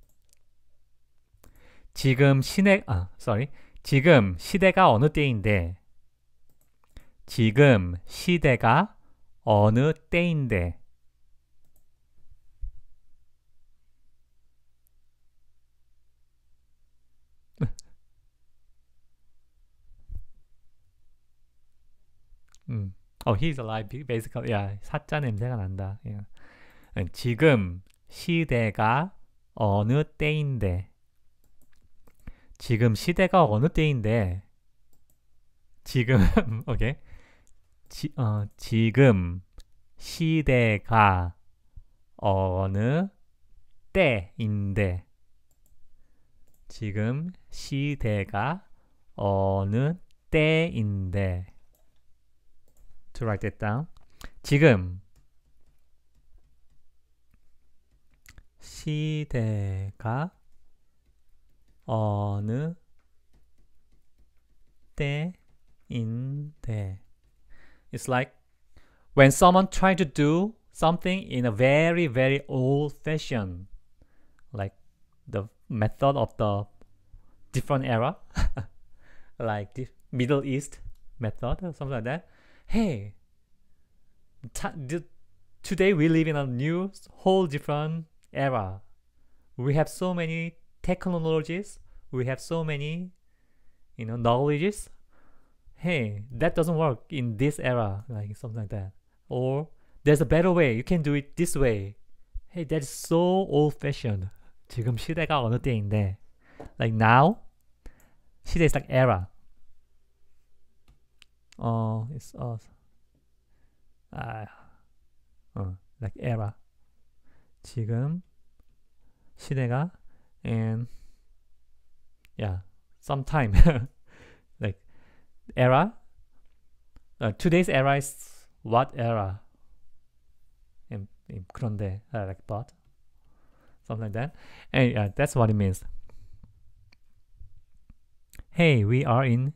지금 시내 아, sorry. 지금 시대가 어느 때인데 지금 시대가 어느 때인데 음. Oh, he's alive. Basically, yeah. 사자 냄새가 난다. Yeah. 지금 시대가 어느 때인데 지금 시대가 어느 때인데 지금 오케이 지, 어, 지금 시대가 어느 때인데 지금 시대가 어느 때인데 to write it down 지금 시대가 어느 때인데 It's like when someone tried to do something in a very very old fashion like the method of the different era like the middle east method or something like that hey today we live in a new whole different era. We have so many technologies, we have so many you know knowledges. Hey, that doesn't work in this era, like something like that. Or there's a better way. You can do it this way. Hey, that's so old-fashioned. 지금 시대가 어느 때인데, like now, 시대 is like era. Oh, it's us. Ah, uh, like era. 지금 시대가 and yeah sometime like era uh, today's era is what era and, and 그런데 uh, like but something like that and yeah that's what it means hey we are in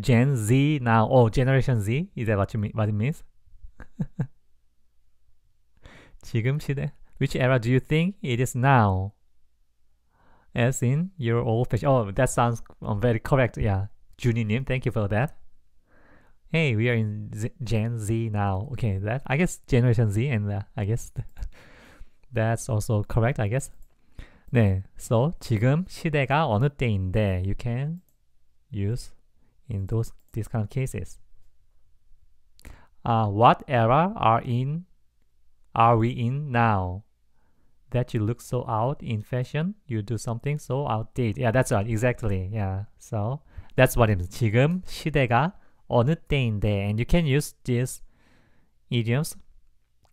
gen z now oh generation z is that what you mean what it means 지금 시대 which era do you think it is now? As in your old fashion. Oh, that sounds um, very correct. Yeah. Juni Nim, thank you for that. Hey, we are in Z Gen Z now. Okay, that I guess Generation Z, and uh, I guess that's also correct. I guess. 네, so 지금 시대가 어느 때인데 you can use in those these kind of cases. Uh, what era are in are we in now? that you look so out in fashion, you do something so outdated. Yeah, that's right. Exactly. Yeah. So that's what it means. 지금 시대가 어느 때인데 and you can use these idioms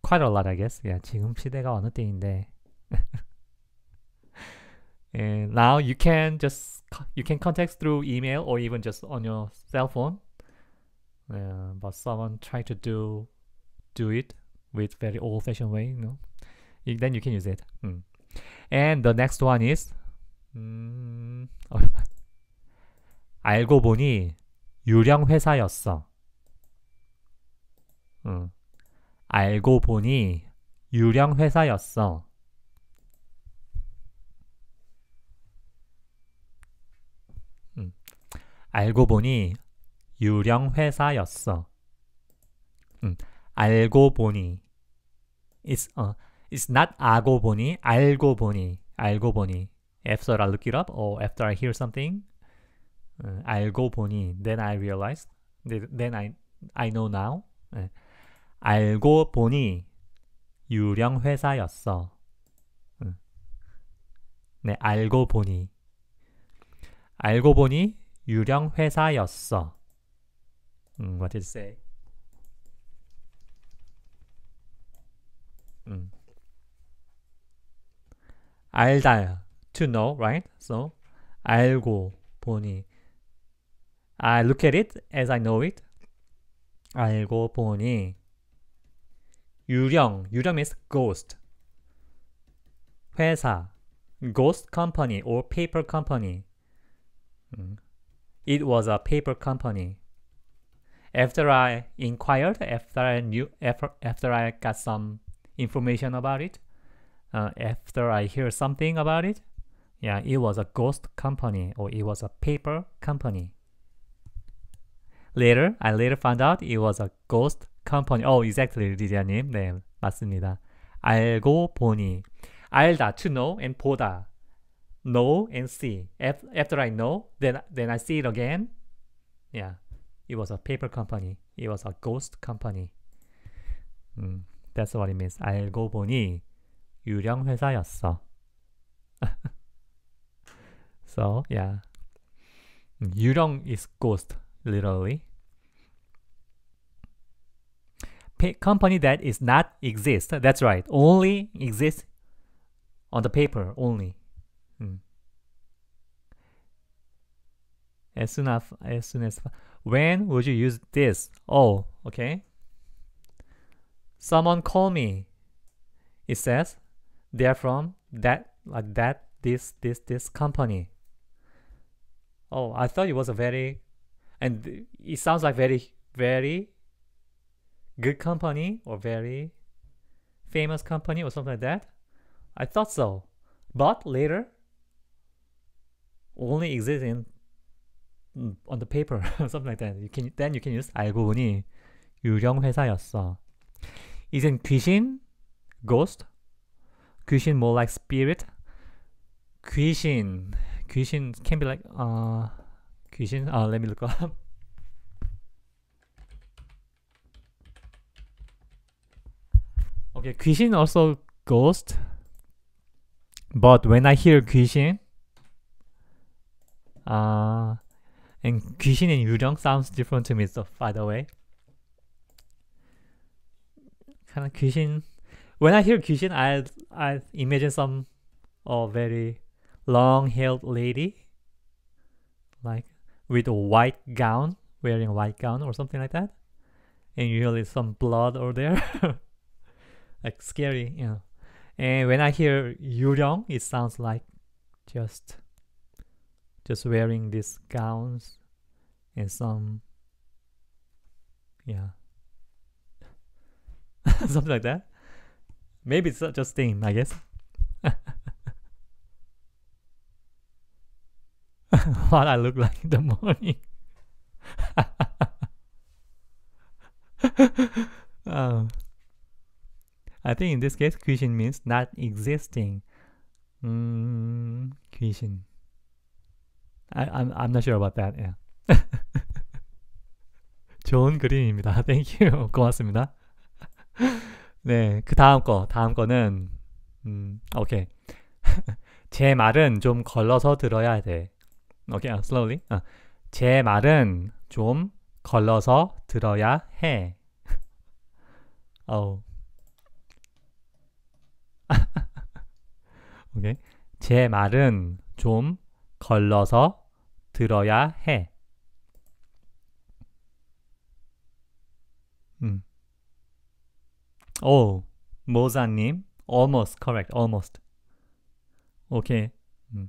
quite a lot, I guess. Yeah, 지금 시대가 어느 때인데. and now you can just you can contact through email or even just on your cell phone. Yeah, but someone tried to do do it with very old-fashioned way, you know. then you can use it. 음. And the next one is 음, 어, 알고 보니 유령 회사였어. 음, 알고 보니 유령 회사였어. 음, 알고 보니 유령 회사였어. 음, 알고 보니 is 어, uh, It's not 알고 보니, 알고 보니, 알고 보니. After I look it up or after I hear something, 알고 보니, then I realized, then I, I know now. 알고 보니 유령 회사였어. 네, 알고 보니 알고 보니 유령 회사였어. 음, what did it say? 음. 알다 to know, right? So 알고 보니 I look at it as I know it. 알고 보니 유령, 유령 means ghost. 회사, ghost company or paper company. It was a paper company. After I inquired, after I knew, after, after I got some information about it, uh, after I hear something about it, yeah, it was a ghost company or it was a paper company. Later, I later found out it was a ghost company. Oh, exactly, 리디아님. 네, 맞습니다. 알고 보니. 알다, to know, and 보다. Know and see. After I know, then, then I see it again. Yeah, it was a paper company. It was a ghost company. Mm, that's what it means. 알고 보니. 유령 회사였어. so yeah, 유령 is ghost literally. P company that is not exist. That's right. Only exists on the paper only. Hmm. As soon as as soon as when would you use this? Oh, okay. Someone call me. It says they're from that like that this this this company oh i thought it was a very and it sounds like very very good company or very famous company or something like that i thought so but later only exists in mm, on the paper something like that you can then you can use 알고 보니 유령 회사였어 이젠 귀신 ghost 귀신 more like spirit. 귀신 귀신 can be like uh 귀신 uh let me look up. Okay, 귀신 also ghost. But when I hear 귀신 uh and 귀신 and 유령 sounds different to me so by the way. kind of 귀신 when I hear Kyushin, I I imagine some oh, very long-haired lady, like with a white gown, wearing a white gown or something like that, and usually some blood over there, like scary, you know. And when I hear Yuryong, it sounds like just just wearing these gowns and some yeah something like that Maybe it's not just Steam, I guess. what I look like in the morning. oh. I think in this case, question means not existing. Mm, I, I'm, I'm not sure about that. Yeah. 좋은 그림입니다. Thank you. 고맙습니다. 네, 그 다음 거, 다음 거는 음, 오케이. 제 말은 좀 걸러서 들어야 돼. 오케이, okay, 아, uh, slowly. 어. 제 말은 좀 걸러서 들어야 해. 어. 오케이. 제 말은 좀 걸러서 들어야 해. Oh, Moza name? almost correct. almost. Okay. Mm.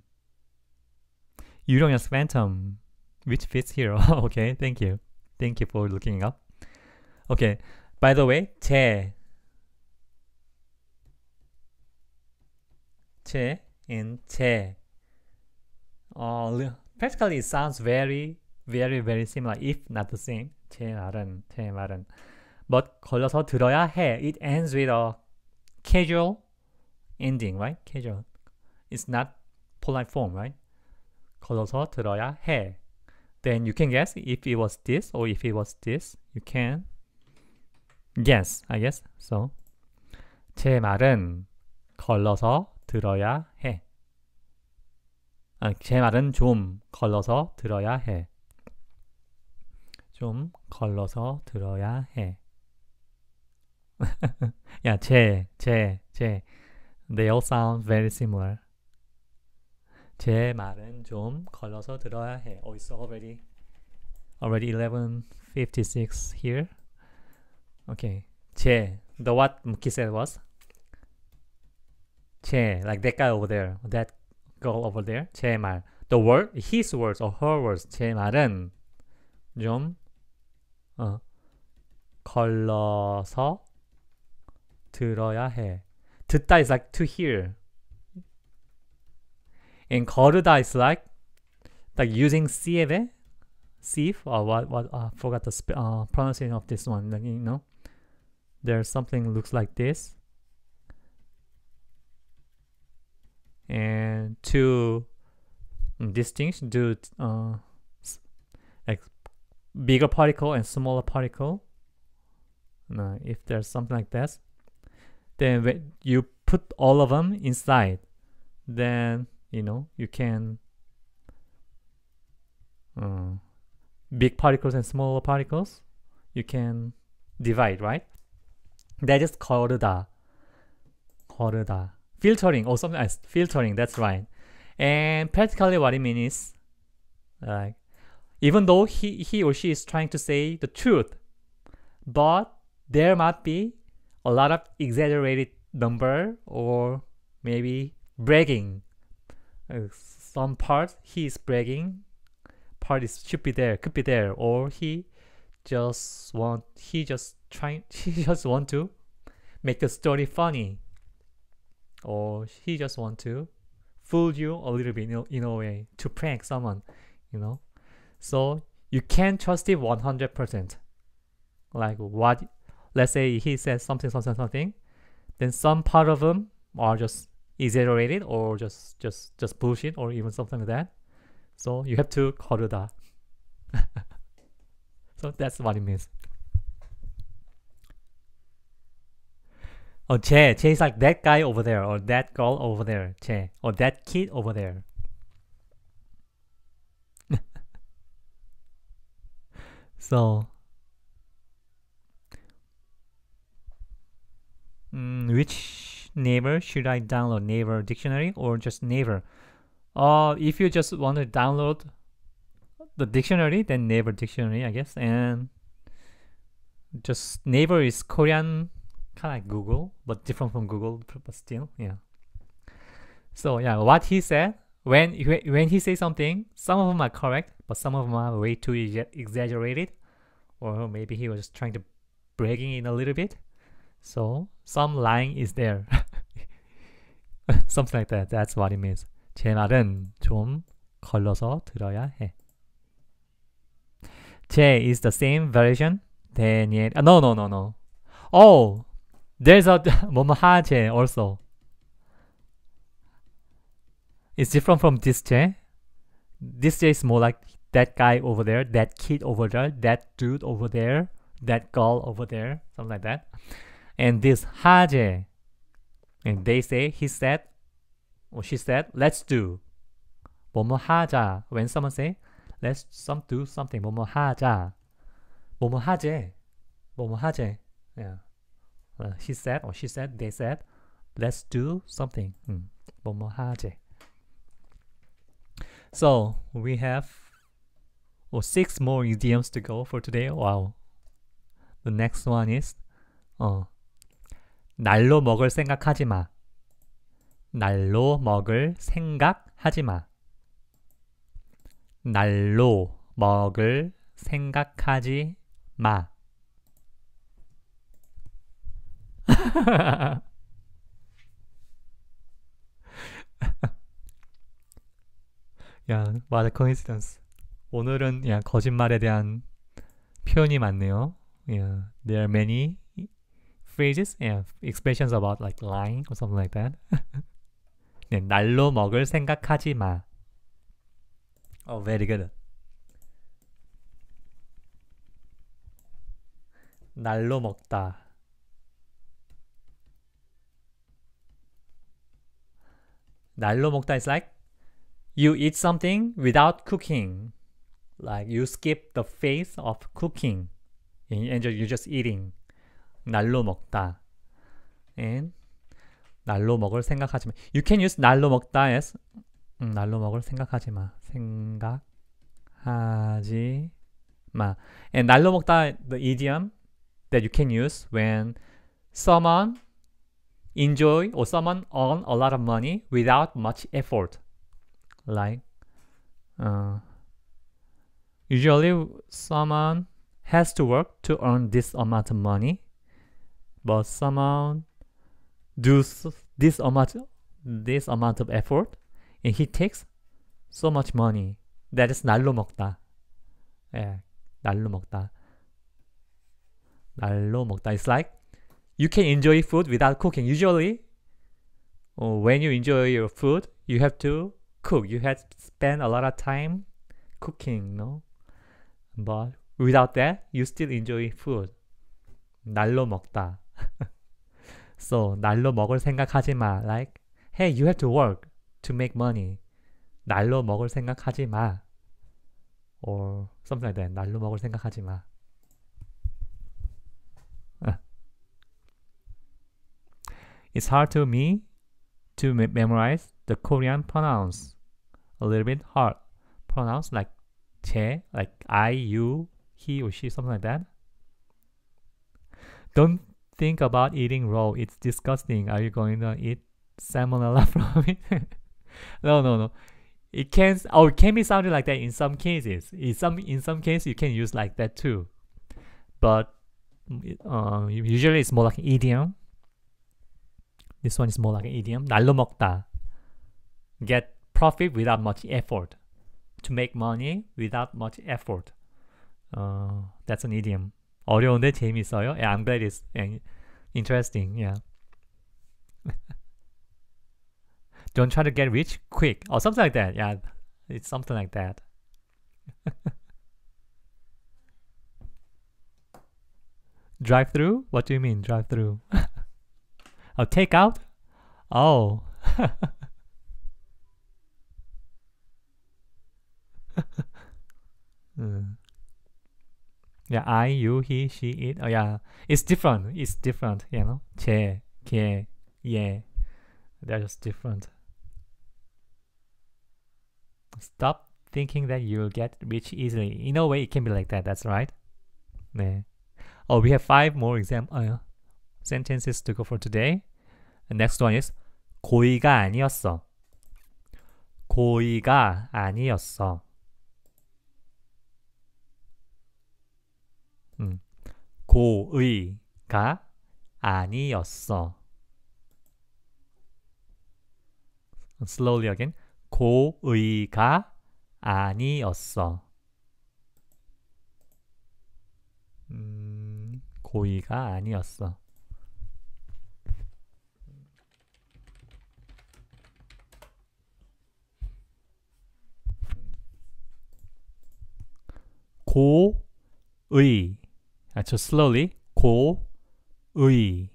Uranus phantom which fits here. okay, thank you. Thank you for looking up. Okay. By the way, 제제 and 제 uh, practically it sounds very very very similar if not the same. 제 말은 멋 걸러서 들어야 해. It ends with a casual ending, right? Casual. It's not polite form, right? 걸러서 들어야 해. Then you can guess if it was this or if it was this. You can guess, I guess. So 제 말은 걸러서 들어야 해. 아, 제 말은 좀 걸러서 들어야 해. 좀 걸러서 들어야 해. yeah, 제, 제, 제. They all sound very similar. 제 말은 좀 걸러서 들어야 해. Oh, it's already already 11:56 here. Okay. 제. The what Muki said was 제, like that guy over there, that girl over there. 제 말. The word, his words or her words. 제 말은 좀 어, 걸러서 들어야 해. 듣다 is like to hear. And 걸으다 is like like using sieve, sieve. or what what? I forgot the sp- uh, pronunciation of this one. Like, you know, there's something looks like this. And to distinguish do uh, like bigger particle and smaller particle. No, if there's something like this, then when you put all of them inside then you know you can uh, big particles and smaller particles you can divide right that is called the called the filtering or something as filtering that's right and practically what it means is like even though he, he or she is trying to say the truth but there might be a lot of exaggerated number or maybe bragging. Uh, some part he is bragging, part is should be there, could be there, or he just want he just trying he just want to make the story funny, or he just want to fool you a little bit in a, in a way to prank someone, you know. So you can't trust it 100%. Like what let's say he says something, something, something, then some part of them are just exaggerated or just just just bullshit or even something like that. So you have to call it that. so that's what it means. Oh, Che. Che is like that guy over there, or that girl over there, Che. Or that kid over there. so, Mm, which neighbor should I download? Neighbor dictionary or just neighbor? Uh, if you just want to download the dictionary, then neighbor dictionary, I guess. And just neighbor is Korean, kind of like Google, but different from Google, but still, yeah. So yeah, what he said when when he says something, some of them are correct, but some of them are way too exaggerated, or maybe he was just trying to bragging in a little bit. So some line is there. Something like that. That's what it means. 제 말은 좀 걸러서 들어야 해. 제 is the same version. 대니엘. Uh, no, no, no, no. Oh, there's a 뭐뭐하제 also. It's different from this 제. This 제 is more like that guy over there, that kid over there, that dude over there, that girl over there, something like that. And this 하재, and they say, he said, or she said, let's do. 뭐뭐 하자. When someone say, let's some do something, 뭐뭐 하자. 뭐뭐 하재, 뭐뭐 하재. Yeah. Uh, he said, or she said, they said, let's do something. 음, 뭐뭐 So we have or oh, six more idioms to go for today. Wow. The next one is uh, 날로 먹을 생각하지 마. 날로 먹을 생각하지 마. 날로 먹을 생각하지 마. 야, what a coincidence. 오늘은 야 거짓말에 대한 표현이 많네요. y there are many phrases and expressions about like lying or something like that. 네, 날로 먹을 생각하지 마. Oh, very good. 날로 먹다. 날로 먹다 is like you eat something without cooking. Like you skip the phase of cooking and you're just eating. 날로 먹다. and 날로 먹을 생각하지 마. You can use 날로 먹다 as 음, 날로 먹을 생각하지 마. 생각하지 마. And 날로 먹다 the idiom that you can use when someone enjoy or someone earn a lot of money without much effort. Like uh, usually someone has to work to earn this amount of money but someone does this amount this amount of effort and he takes so much money that is 날로 Yeah, 예 날로 먹다 날로 먹다 it's like you can enjoy food without cooking usually oh, when you enjoy your food you have to cook you have to spend a lot of time cooking no but without that you still enjoy food 날로 먹다 so 날로 먹을 생각하지 마. Like hey, you have to work to make money. 날로 먹을 생각하지 마. or something like that. 날로 먹을 생각하지 마. It's hard to me to memorize the Korean pronouns. A little bit hard. p r o n o u n s like 제, like I, you, he or she, something like that. Don't think about eating raw. It's disgusting. Are you going to eat salmonella from it? no, no, no. It can or oh, it can be sounded like that in some cases. In some in some cases, you can use like that too, but uh, usually it's more like an idiom. This one is more like an idiom. 날로 먹다. Get profit without much effort. To make money without much effort. Uh, that's an idiom. 어려운데 재밌어요. Yeah, I'm glad it's interesting. Yeah. Don't try to get rich quick or something like that. Yeah, it's something like that. drive through? What do you mean drive through? oh, take out? Oh. mm. Yeah, I, you, he, she, it. Oh yeah, it's different. It's different. You know, 제, 걔, 예. They're just different. Stop thinking that you'll get rich easily. In a way, it can be like that. That's right. 네. Oh, we have five more exam uh, sentences to go for today. The next one is 고의가 아니었어. 고의가 아니었어. 음. 고의가 아니었어. slowly again. 고의가 아니었어. 음, 고의가 아니었어. 고의 아저 slowly 고의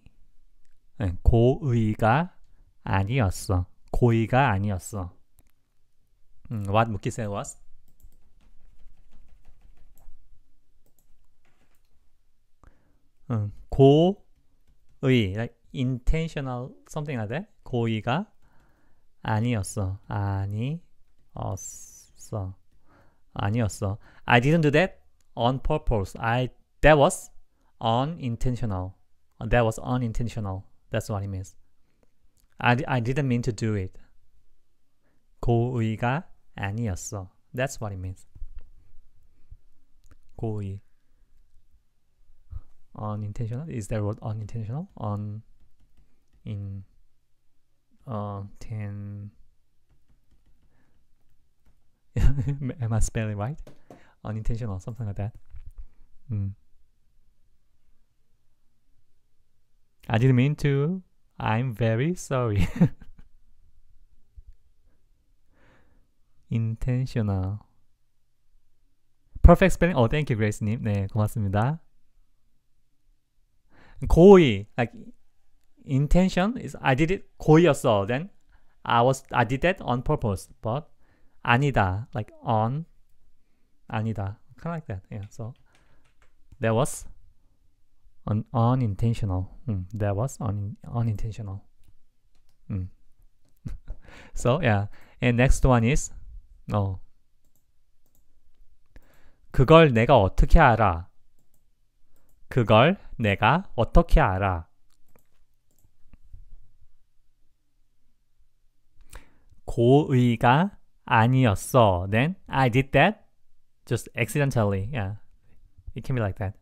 고의가 아니었어. 고의가 아니었어. 음, what Mookie said was 음, 고의 like intentional something like that 고의가 아니었어. 아니었어. 아니었어. I didn't do that on purpose. I That was unintentional. That was unintentional. That's what it means. I, I didn't mean to do it. 고의가 아니었어. That's what it means. 고의. Unintentional. Is that word unintentional? Un in uh, ten. Am I spelling right? Unintentional, something like that. Mm. I didn't mean to. I'm very sorry. intentional. perfect spelling. 어, thank you, Grace님. 네, 고맙습니다. 고의, like intention is I did it 고의였어. Then I was I did that on purpose, but 아니다, like on 아니다, kind of like that. Yeah, so t h e r e was un, unintentional. Mm, that was un, unintentional. Mm. so yeah, and next one is 어 그걸 내가 어떻게 알아? 그걸 내가 어떻게 알아? 고의가 아니었어. Then I did that just accidentally. Yeah, it can be like that.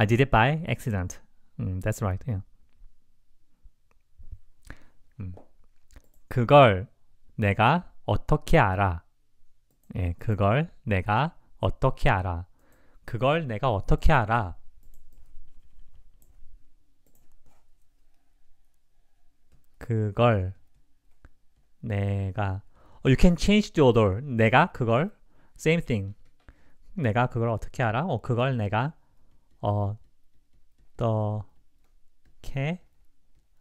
I did it by accident. 음, that's right. Yeah. 음, 그걸 내가 어떻게 알아? 예, 그걸 내가 어떻게 알아? 그걸 내가 어떻게 알아? 그걸 내가 You can change the order. 내가 그걸 same thing. 내가 그걸 어떻게 알아? 어, 그걸 내가 어떻게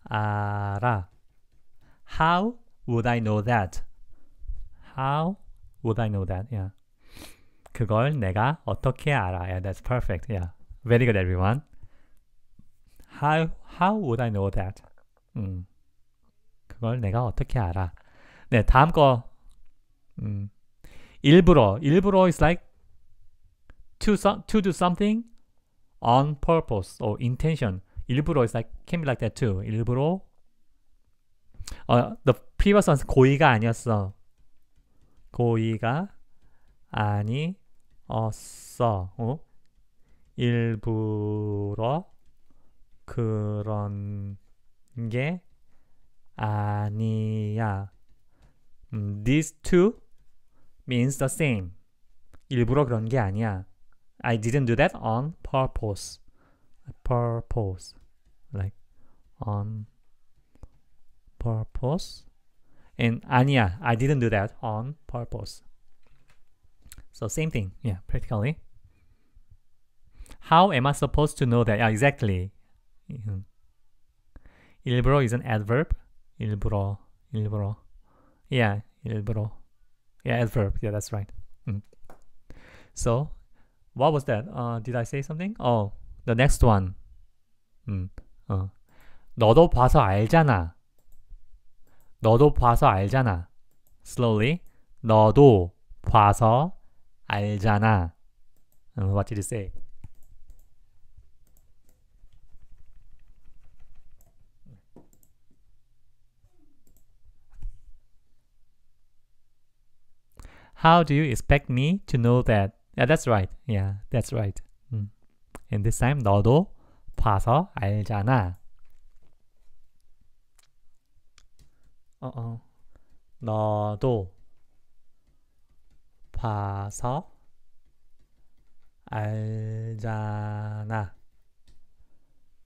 알아? How would I know that? How would I know that? Yeah. 그걸 내가 어떻게 알아? Yeah, that's perfect. Yeah. Very good everyone. How how would I know that? 음. 그걸 내가 어떻게 알아? 네, 다음 거. 음. 일부러 일부러 is like to some, to do something on purpose or intention. 일부러 is like can be like that too. 일부러 어, the previous o n e 고의가 아니었어. 고의가 아니었어. 어? 일부러 그런 게 아니야. these two means the same. 일부러 그런 게 아니야. I didn't do that on purpose. Purpose. Like on purpose. And Anya, I didn't do that on purpose. So same thing, yeah, practically. How am I supposed to know that? Yeah, exactly. Mm-hmm. Ilbro is an adverb. Ilbro, ilbro. Yeah, ilbro. Yeah, adverb. Yeah, that's right. Mm. So what was that? Uh, did I say something? Oh, the next one. 음, 어. 너도 봐서 알잖아. 너도 봐서 알잖아. Slowly. 너도 봐서 알잖아. And what did you say? How do you expect me to know that Yeah, that's right. Yeah, that's right. 음. And this time 너도 봐서 알잖아. 어어. Uh -uh. 너도 봐서 알잖아.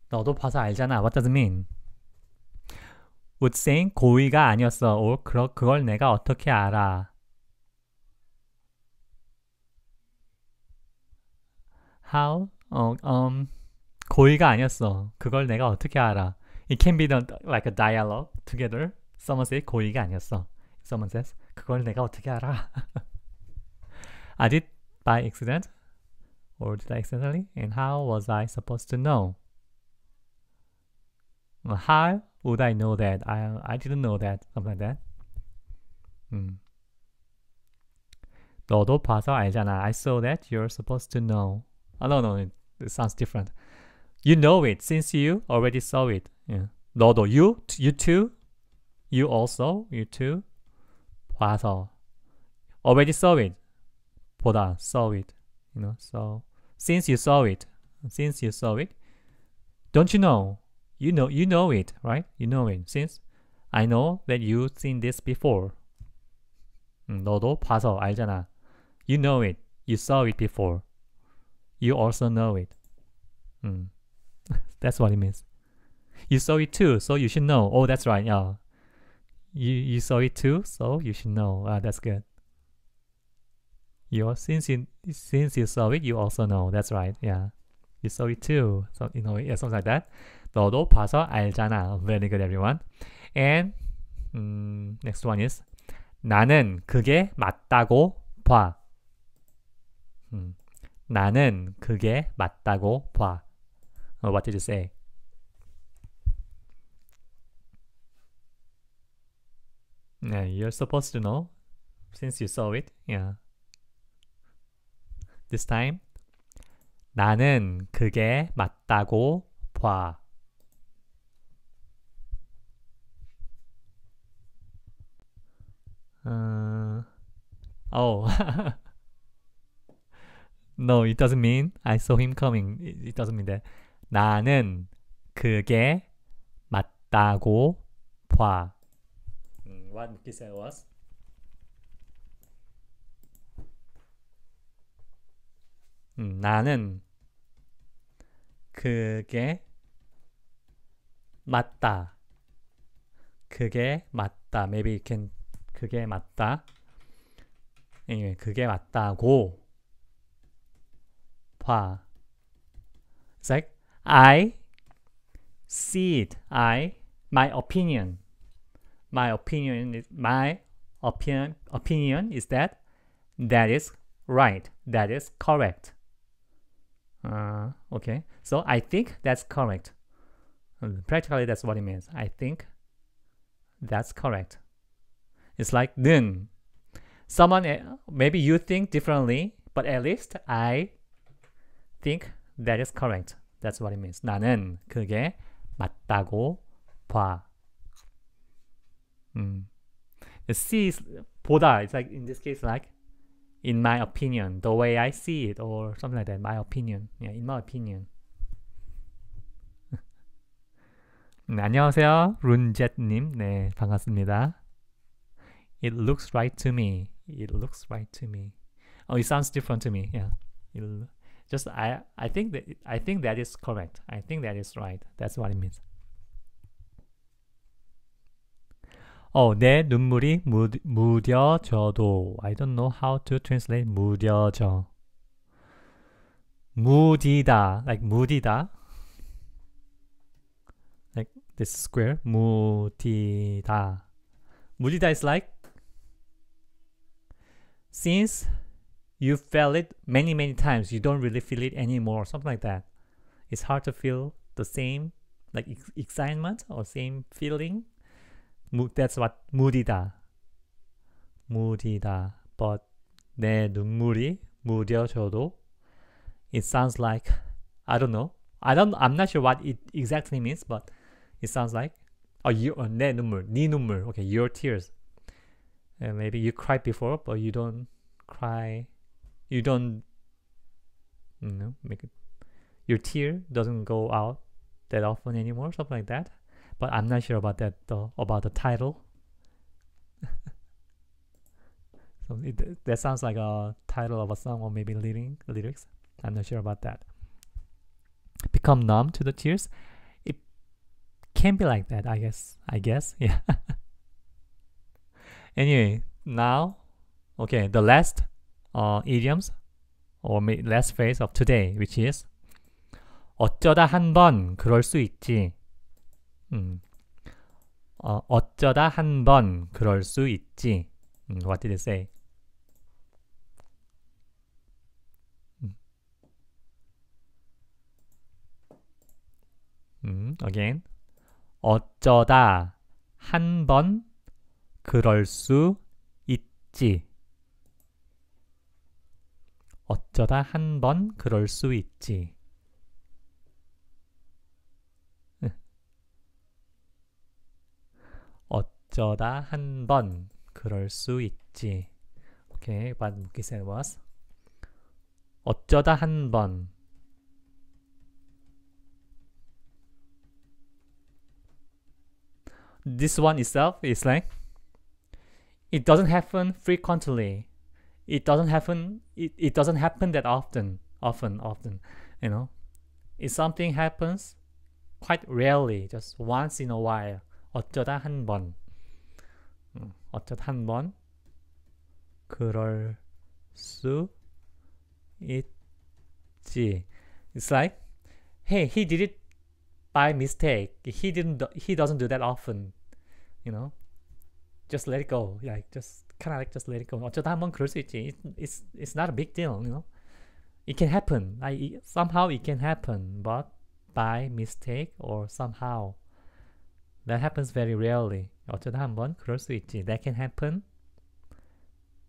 너도 봐서 알잖아. What does it mean? Would saying 고의가 아니었어. or 그걸 내가 어떻게 알아? how? 어, um, 고의가 아니었어. 그걸 내가 어떻게 알아? It can be done like a dialogue together. Someone says 고의가 아니었어. Someone says 그걸 내가 어떻게 알아? I did by accident or did I accidentally? And how was I supposed to know? How would I know that? I I didn't know that. Something like that. 음. Hmm. 너도 봐서 알잖아. I saw that you're supposed to know. I don't know. It, sounds different. You know it since you already saw it. Yeah. 너도 you you too. You also you too. 봐서 already saw it. 보다 saw it. You know so since you saw it since you saw it. Don't you know? You know you know it right? You know it since I know that you've seen this before. Mm, 너도 봐서 알잖아. You know it. You saw it before you also know it. Mm. that's what it means. You saw it too, so you should know. Oh, that's right. Yeah. You, you saw it too, so you should know. Ah, that's good. You since you since you saw it, you also know. That's right. Yeah, you saw it too. So you know, yeah, something like that. 너도 봐서 알잖아. Very good, everyone. And um, next one is 나는 그게 맞다고 봐. 음. 나는 그게 맞다고 봐. What did you say? Yeah, you're supposed to know since you saw it. Yeah. This time 나는 그게 맞다고 봐. 어. 어. No, it doesn't mean I saw him coming. It doesn't mean that. 나는 그게 맞다고 봐. What Mickey said was. 음, 나는 그게 맞다. 그게 맞다. Maybe you can 그게 맞다. Anyway, 그게 맞다고. 봐. It's like I see it. I my opinion. My opinion is my opinion opinion is that that is right. That is correct. Uh, okay, so I think that's correct. Practically, that's what it means. I think that's correct. It's like then someone eh, maybe you think differently, but at least I think that is correct. That's what it means. 나는 그게 맞다고 봐. 음. The see is 보다. It's like in this case like in my opinion, the way I see it or something like that. My opinion. Yeah, in my opinion. 음, 안녕하세요. 룬젯 님. 네, 반갑습니다. It looks right to me. It looks right to me. Oh, it sounds different to me. Yeah. It Just I I think that I think that is correct. I think that is right. That's what it means. 어, 내 눈물이 무, 무뎌져도 I don't know how to translate 무뎌져 무디다 like 무디다 like this square 무디다 무디다 is like since you felt it many, many times. You don't really feel it anymore, something like that. It's hard to feel the same like excitement or same feeling. that's what mudita. Mudita. But 내 눈물이 무뎌져도 it sounds like I don't know. I don't I'm not sure what it exactly means, but it sounds like oh you or uh, 내 눈물, 네 눈물. Okay, your tears. maybe you cried before, but you don't cry you don't you know make it your tear doesn't go out that often anymore, something like that. But I'm not sure about that though, about the title. so it, that sounds like a title of a song or maybe leading lyrics. I'm not sure about that. Become numb to the tears. It can be like that, I guess. I guess, yeah. anyway, now, okay, the last uh, idioms or last phrase of today, which is 어쩌다 한 번 그럴 수 있지. 음. 어, 어쩌다 한 번 그럴 수 있지. 음, what did it say? 음, again. 어쩌다 한 번 그럴 수 있지. 어쩌다 한 번 그럴 수 있지. 어쩌다 한 번 그럴 수 있지. 오케이, but Mookie said was 어쩌다 한 번. This one itself is like it doesn't happen frequently. it doesn't happen it, it doesn't happen that often often often you know if something happens quite rarely just once in a while 어쩌다 한번 어쩌다 한 번 그럴 수 있지 it's like hey he did it by mistake he didn't he doesn't do that often you know just let it go like just kind of like just let it go. 어쩌다 한번 그럴 수 있지. It's it's not a big deal, you know. It can happen. I somehow it can happen, but by mistake or somehow. That happens very rarely. 어쩌다 한번 그럴 수 있지. That can happen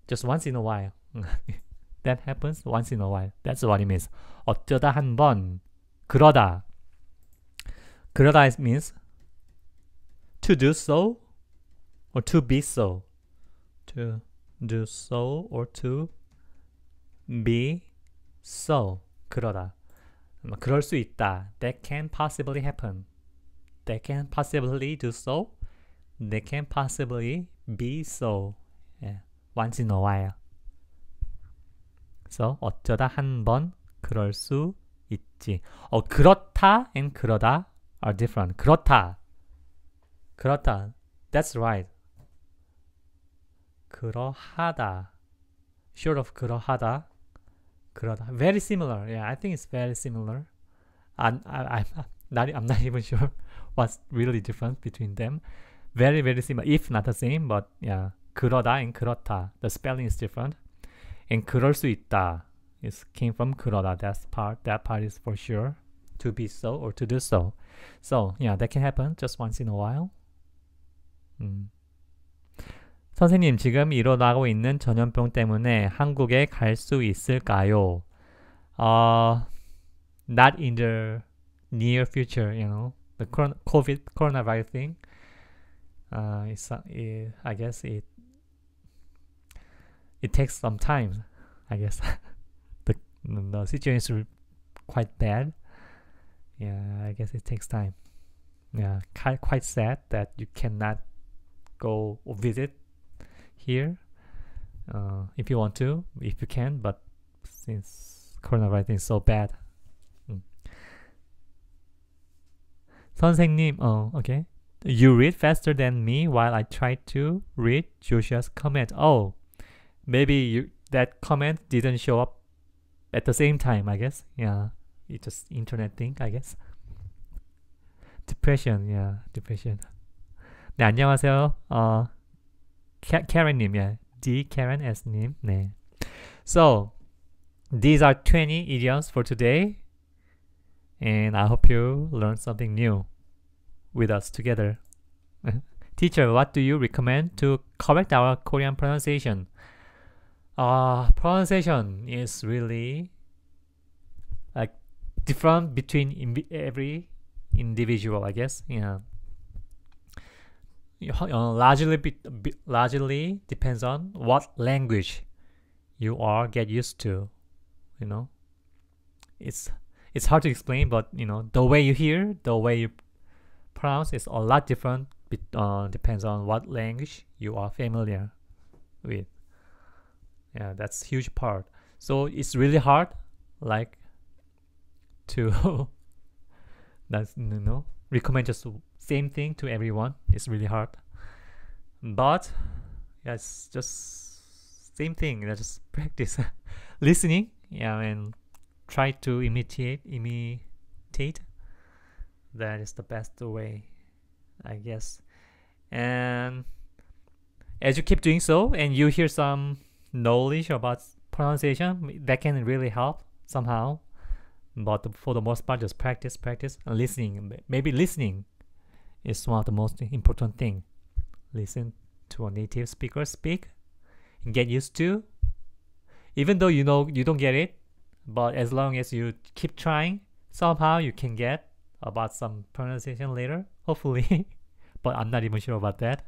just once in a while. that happens once in a while. That's what it means. 어쩌다 한번 그러다. 그러다 means to do so or to be so. to do so or to be so 그러다 그럴 수 있다 that can possibly happen they can possibly do so they can possibly be so 예, 완전 너와요 그래서 어쩌다 한번 그럴 수 있지 어 그렇다 and 그러다 are different 그렇다 그렇다 that's right 그러하다. Short of 그러하다. 그러다. Very similar. Yeah, I think it's very similar. I'm, I'm, not, I'm not even sure what's really different between them. Very, very similar, if not the same, but yeah. 그러다 and 그렇다. The spelling is different. And 그럴 수 있다. It came from 그러다. That's part, that part is for sure. To be so or to do so. So yeah, that can happen just once in a while. Mm. 선생님, 지금 일어나고 있는 전염병 때문에 한국에 갈 수 있을까요? 어, not in the near future, you know. The COVID coronavirus thing. Uh, it's, it, I guess it it takes some time. I guess the the situation is quite bad. Yeah, I guess it takes time. Yeah, quite quite sad that you cannot go visit here uh, if you want to, if you can, but since coronavirus is so bad. Mm. 선생님, oh, okay. You read faster than me while I try to read Joshua's comment. Oh, maybe you, that comment didn't show up at the same time, I guess. Yeah, it's just internet thing, I guess. Depression, yeah, depression. 네, 안녕하세요 name yeah. D Karen as 님. 네. So these are 20 idioms for today. And I hope you learn something new with us together. Teacher, what do you recommend to correct our Korean pronunciation? Uh, pronunciation is really like different between every individual, I guess. Yeah largely be, be, largely depends on what language you are get used to. You know, it's it's hard to explain, but you know the way you hear, the way you pronounce is a lot different. uh, depends on what language you are familiar with. Yeah, that's huge part. So it's really hard, like, to that's you know recommend just same thing to everyone. It's really hard. But yeah, it's just same thing. You know, just practice listening. Yeah, and try to imitate imitate. That is the best way, I guess. And as you keep doing so, and you hear some knowledge about pronunciation, that can really help somehow. But for the most part, just practice, practice, and listening. Maybe listening is one of the most important thing. Listen to a native speaker speak and get used to. Even though you know you don't get it, but as long as you keep trying, somehow you can get about some pronunciation later, hopefully. but I'm not even sure about that.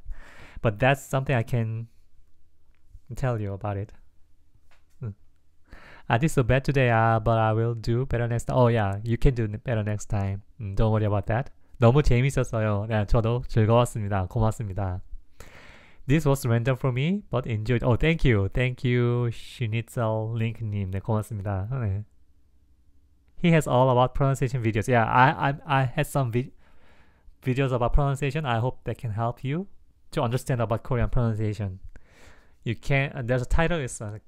But that's something I can tell you about it. Hmm. I did so bad today, uh, but I will do better next time. Oh yeah, you can do better next time. Mm, don't worry about that. 너무 재밌었어요. 네, 저도 즐거웠습니다. 고맙습니다. This was random for me, but enjoyed. Oh, thank you, thank you, Shinitzal Link님. 네, 고맙습니다. 네. He has all about pronunciation videos. Yeah, I I I had some vi videos about pronunciation. I hope that can help you to understand about Korean pronunciation. You can. Uh, there's a title is uh,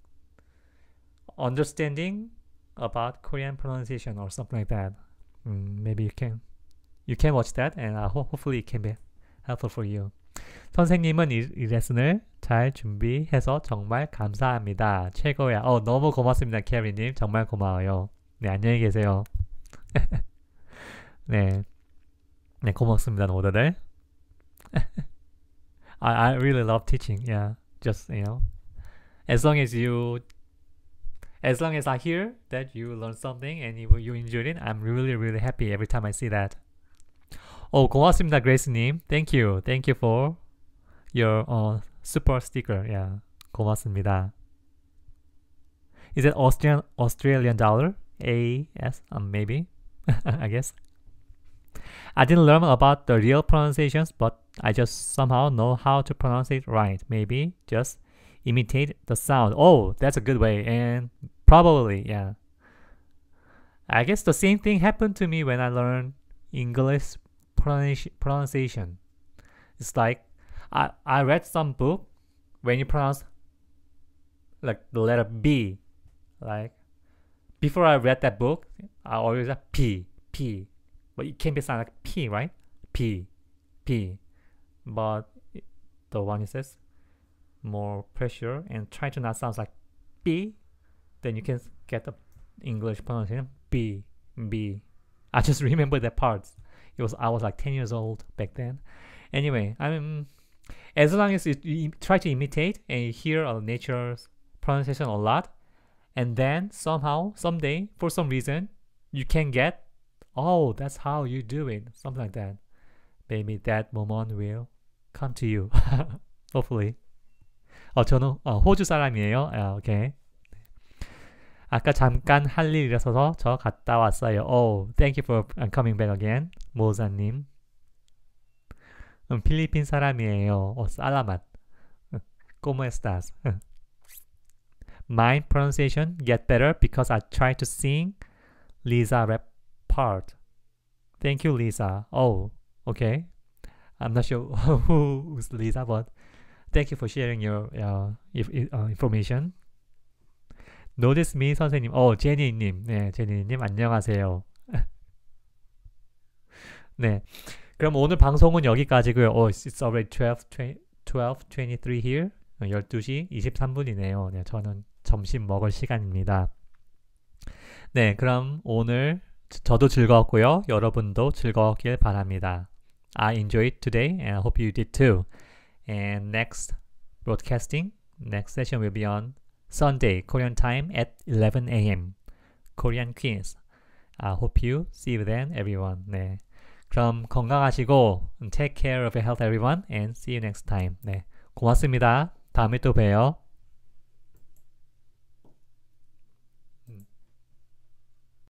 understanding about Korean pronunciation or something like that. Mm, maybe you can. You can watch that and hopefully it can be helpful for you. 선생님은 이, 이 레슨을 잘 준비해서 정말 감사합니다. 최고야. 어, 너무 고맙습니다. 캐리님. 정말 고마워요. 네, 안녕히 계세요. 네. 네, 고맙습니다. 모두들. I, I really love teaching. Yeah. Just, you know. As long as you as long as I hear that you learn something and you, you e n j o y it, I'm really, really happy every time I see that. 어, oh, 고맙습니다, 그레이스님. Thank you. Thank you for your uh, super sticker. Yeah. 고맙습니다. Is it Austrian Australian dollar? AS um, maybe. I guess. I didn't learn about the real pronunciations, but I just somehow know how to pronounce it right. Maybe just imitate the sound. Oh, that's a good way. And probably, yeah. I guess the same thing happened to me when I learned English pronunciation. It's like I, I read some book when you pronounce like the letter B, like before I read that book, I always said P, P, but it can be sound like P, right? P, P, but the one it says more pressure and try to not sound like B, then you can get the English pronunciation B, B. I just remember that part. It was I was like 10 years old back then. Anyway, I mean, as long as you, you try to imitate and you hear a nature's pronunciation a lot, and then somehow, someday, for some reason, you can get, oh, that's how you do it, something like that. Maybe that moment will come to you, hopefully. 어, 저는 어, 호주 사람이에요. 아, 오케이. 아까 잠깐 할일 있어서 저 갔다 왔어요. Oh, thank you for coming back again. 모사님. 음, 필리핀 사람이에요. 어, 살라맛. Como estás? My pronunciation get better because I try to sing Lisa rap part. Thank you, Lisa. Oh, okay. I'm not sure who's Lisa, but thank you for sharing your uh, if, uh, information. 노디스미 선생님, 어 제니님, 네 제니님 안녕하세요. 네, 그럼 오늘 방송은 여기까지고요. 어, it's already 12, 12, 23 here. 12시 23분이네요. 네, 저는 점심 먹을 시간입니다. 네, 그럼 오늘 저도 즐거웠고요. 여러분도 즐거웠길 바랍니다. I enjoyed today and I hope you did too. And next broadcasting, next session will be on Sunday, Korean time at 11 a.m. Korean quiz. I hope you see you then, everyone. 네. 그럼 건강하시고 take care of your health, everyone, and see you next time. 네. 고맙습니다. 다음에 또 봬요.